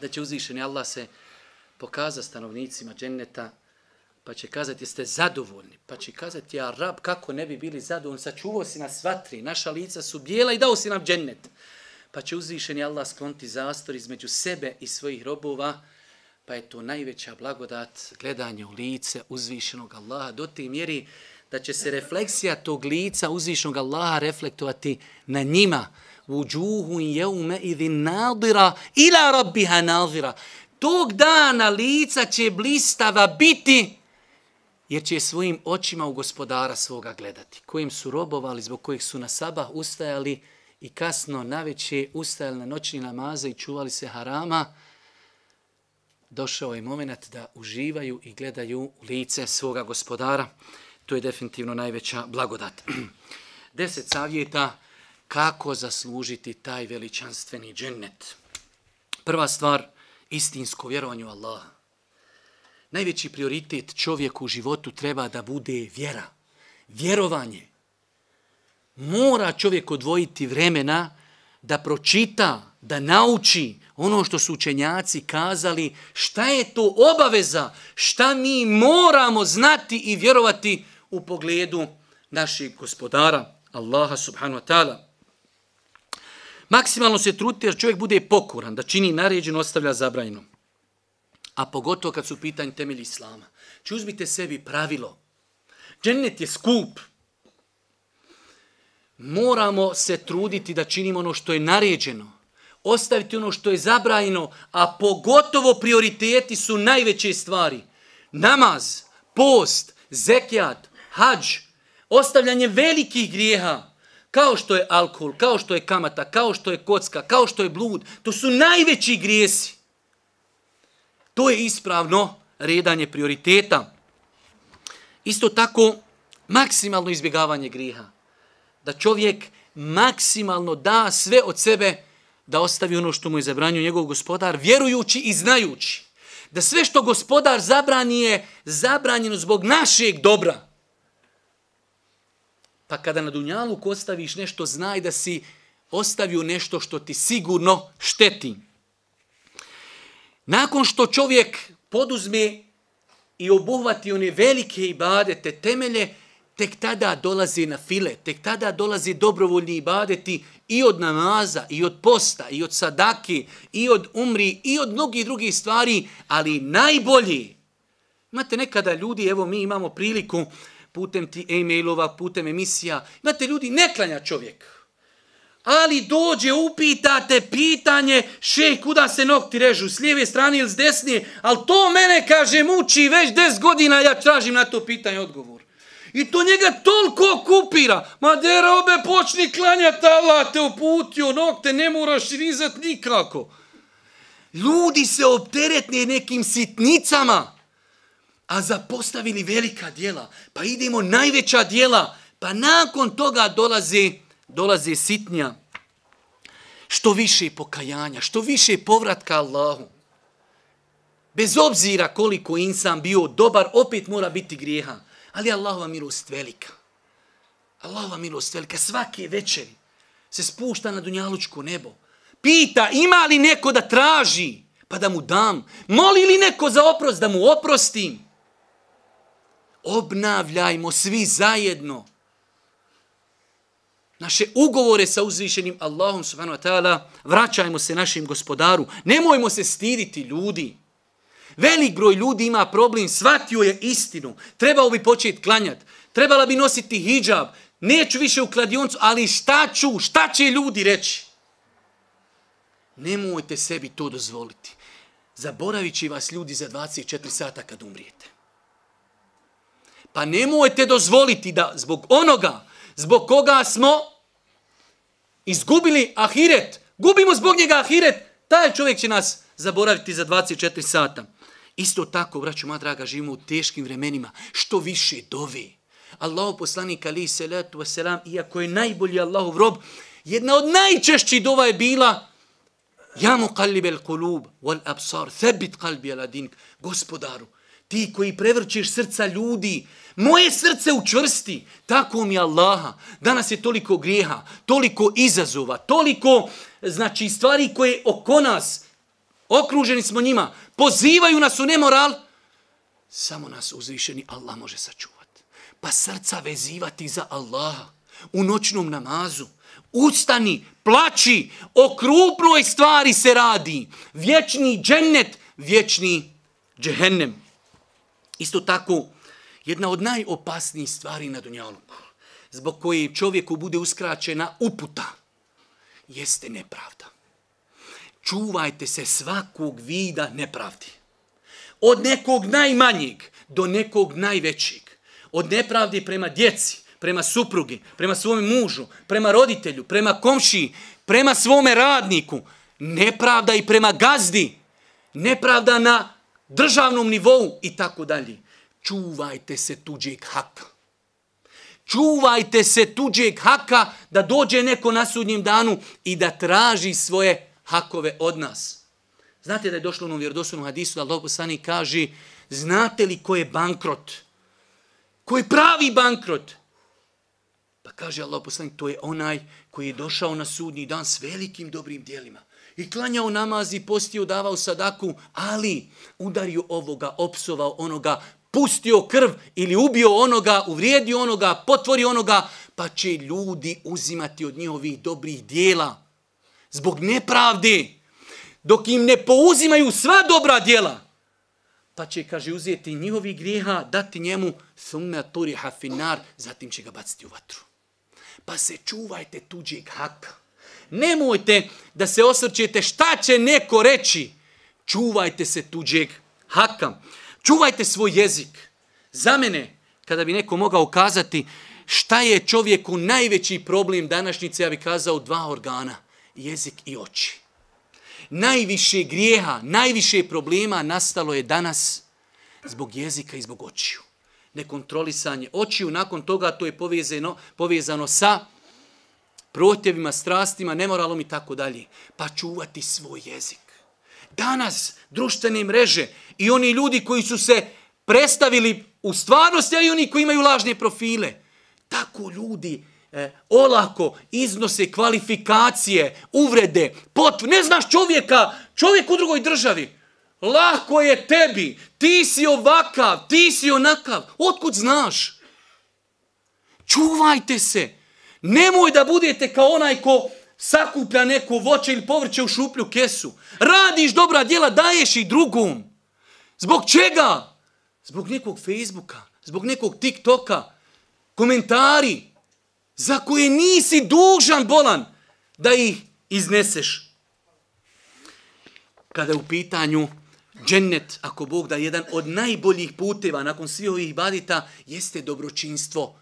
da će uzvišeni Allah se pokaza stanovnicima dženneta pa će kazati ste zadovoljni, pa će kazati ja rab kako ne bi bili zadovoljni, sačuvao si nas vatri, naša lica su bijela i dao si nam džennet. Pa će uzvišeni Allah skloniti zastor između sebe i svojih robova, pa je to najveća blagodat gledanja u lice uzvišenog Allaha do te mjeri da će se refleksija tog lica uzvišenog Allaha reflektovati na njima. Uđuhu in jeume idin nadira ila rabbiha nadira. Tog dana lica će blistava biti jer će svojim očima u gospodara svoga gledati, kojim su robovali, zbog kojih su na sabah ustajali i kasno na veće ustajali na noćni namaze i čuvali se harama, došao je moment da uživaju i gledaju u lice svoga gospodara. To je definitivno najveća blagodat. Deset savjeta kako zaslužiti taj veličanstveni džennet. Prva stvar, istinsko vjerovanje u Allaha najveći prioritet čovjeku u životu treba da bude vjera. Vjerovanje. Mora čovjek odvojiti vremena da pročita, da nauči ono što su učenjaci kazali, šta je to obaveza, šta mi moramo znati i vjerovati u pogledu našeg gospodara, Allaha subhanu wa ta'ala. Maksimalno se truti da čovjek bude pokuran, da čini naređeno, ostavlja zabranjeno a pogotovo kad su pitanje temelji islama. Či znači, uzmite sebi pravilo. Džennet je skup. Moramo se truditi da činimo ono što je naređeno. Ostaviti ono što je zabrajeno, a pogotovo prioriteti su najveće stvari. Namaz, post, zekijat, hađ, ostavljanje velikih grijeha, kao što je alkohol, kao što je kamata, kao što je kocka, kao što je blud, to su najveći grijesi. To je ispravno redanje prioriteta. Isto tako, maksimalno izbjegavanje griha. Da čovjek maksimalno da sve od sebe da ostavi ono što mu je zabranio njegov gospodar, vjerujući i znajući. Da sve što gospodar zabrani je zabranjeno zbog našeg dobra. Pa kada na dunjalu ostaviš nešto, znaj da si ostavio nešto što ti sigurno šteti. Nakon što čovjek poduzme i obuhvati one velike ibadete temelje, tek tada dolazi na file, tek tada dolazi dobrovoljni ibadeti i od namaza, i od posta, i od sadake, i od umri, i od mnogih drugih stvari, ali najbolji. Imate nekada ljudi, evo mi imamo priliku putem ti e-mailova, putem emisija, imate ljudi, ne klanja čovjek ali dođe, upitate pitanje, še, kuda se nokti režu, s lijeve strane ili s desnije, ali to mene, kaže, muči već 10 godina, ja tražim na to pitanje odgovor. I to njega toliko kupira. Ma de robe, počni klanjati, Allah te uputio, nokte ne moraš rizat nikako. Ljudi se opteretne nekim sitnicama, a zapostavili velika dijela. Pa idemo najveća dijela, pa nakon toga dolazi dolaze sitnja, što više pokajanja, što više povratka Allahu. Bez obzira koliko insan bio dobar, opet mora biti grijeha. Ali Allahova milost velika. Allahova milost velika. Svake večeri se spušta na dunjalučko nebo. Pita ima li neko da traži, pa da mu dam. Moli li neko za oprost, da mu oprostim. Obnavljajmo svi zajedno naše ugovore sa uzvišenim Allahom subhanahu wa ta'ala, vraćajmo se našim gospodaru, nemojmo se stiditi ljudi. Velik broj ljudi ima problem, shvatio je istinu, trebao bi početi klanjati, trebala bi nositi hijab, neću više u kladioncu, ali šta ću, šta će ljudi reći? Nemojte sebi to dozvoliti. Zaboravit će vas ljudi za 24 sata kad umrijete. Pa nemojte dozvoliti da zbog onoga zbog koga smo izgubili ahiret, gubimo zbog njega ahiret, taj čovjek će nas zaboraviti za 24 sata. Isto tako, braću moja draga, živimo u teškim vremenima, što više dovi. Allah poslanik ali salatu wasalam, iako je najbolji Allahov rob, jedna od najčešćih dova je bila Ja mu kalibel kulub, wal absar, thebit kalbi ala din, gospodaru, ti koji prevrćeš srca ljudi, moje srce učvrsti, tako mi Allaha. Danas je toliko grijeha, toliko izazova, toliko znači stvari koje oko nas, okruženi smo njima, pozivaju nas u nemoral, samo nas uzvišeni Allah može sačuvati. Pa srca vezivati za Allaha u noćnom namazu, ustani, plači, o krupnoj stvari se radi, vječni džennet, vječni džehennem. Isto tako, jedna od najopasnijih stvari na Dunjaluku, zbog koje čovjeku bude uskraćena uputa, jeste nepravda. Čuvajte se svakog vida nepravdi. Od nekog najmanjeg do nekog najvećeg. Od nepravdi prema djeci, prema suprugi, prema svome mužu, prema roditelju, prema komšiji, prema svome radniku. Nepravda i prema gazdi. Nepravda na državnom nivou i tako dalje. Čuvajte se tuđeg haka. Čuvajte se tuđeg haka da dođe neko na sudnjem danu i da traži svoje hakove od nas. Znate da je došlo u ovom vjerodosvenom hadisu da Lopusani kaže znate li ko je bankrot? Ko je pravi bankrot? Pa kaže Allah poslanik, to je onaj koji je došao na sudnji dan s velikim dobrim dijelima i klanjao namaz i postio, davao sadaku, ali udario ovoga, opsovao onoga, pustio krv ili ubio onoga, uvrijedio onoga, potvori onoga, pa će ljudi uzimati od njihovih dobrih dijela. Zbog nepravde, dok im ne pouzimaju sva dobra dijela, pa će, kaže, uzeti njihovi grijeha, dati njemu thumme turi hafinar, zatim će ga baciti u vatru. Pa se čuvajte tuđeg haka. Nemojte da se osrćete šta će neko reći. Čuvajte se tuđeg haka. Čuvajte svoj jezik. Za mene, kada bi neko mogao kazati šta je čovjeku najveći problem današnjice, ja bih kazao dva organa, jezik i oči. Najviše grijeha, najviše problema nastalo je danas zbog jezika i zbog očiju. Nekontrolisanje očiju, nakon toga to je povezano, povezano sa protjevima, strastima, nemoralom i tako dalje. Pa čuvati svoj jezik. Danas društvene mreže i oni ljudi koji su se predstavili u stvarnosti, a i oni koji imaju lažne profile, tako ljudi e, olako iznose kvalifikacije, uvrede, potv... ne znaš čovjeka, čovjek u drugoj državi, lako je tebi, ti si ovakav, ti si onakav, otkud znaš? Čuvajte se, čuvajte se, Nemoj da budete kao onaj ko sakuplja neko voće ili povrće u šuplju kesu. Radiš dobra djela, daješ i drugom. Zbog čega? Zbog nekog Facebooka, zbog nekog TikToka, komentari za koje nisi dužan, bolan, da ih izneseš. Kada je u pitanju džennet, ako Bog da jedan od najboljih puteva nakon svih ovih badita, jeste dobročinstvo. Dobročinstvo.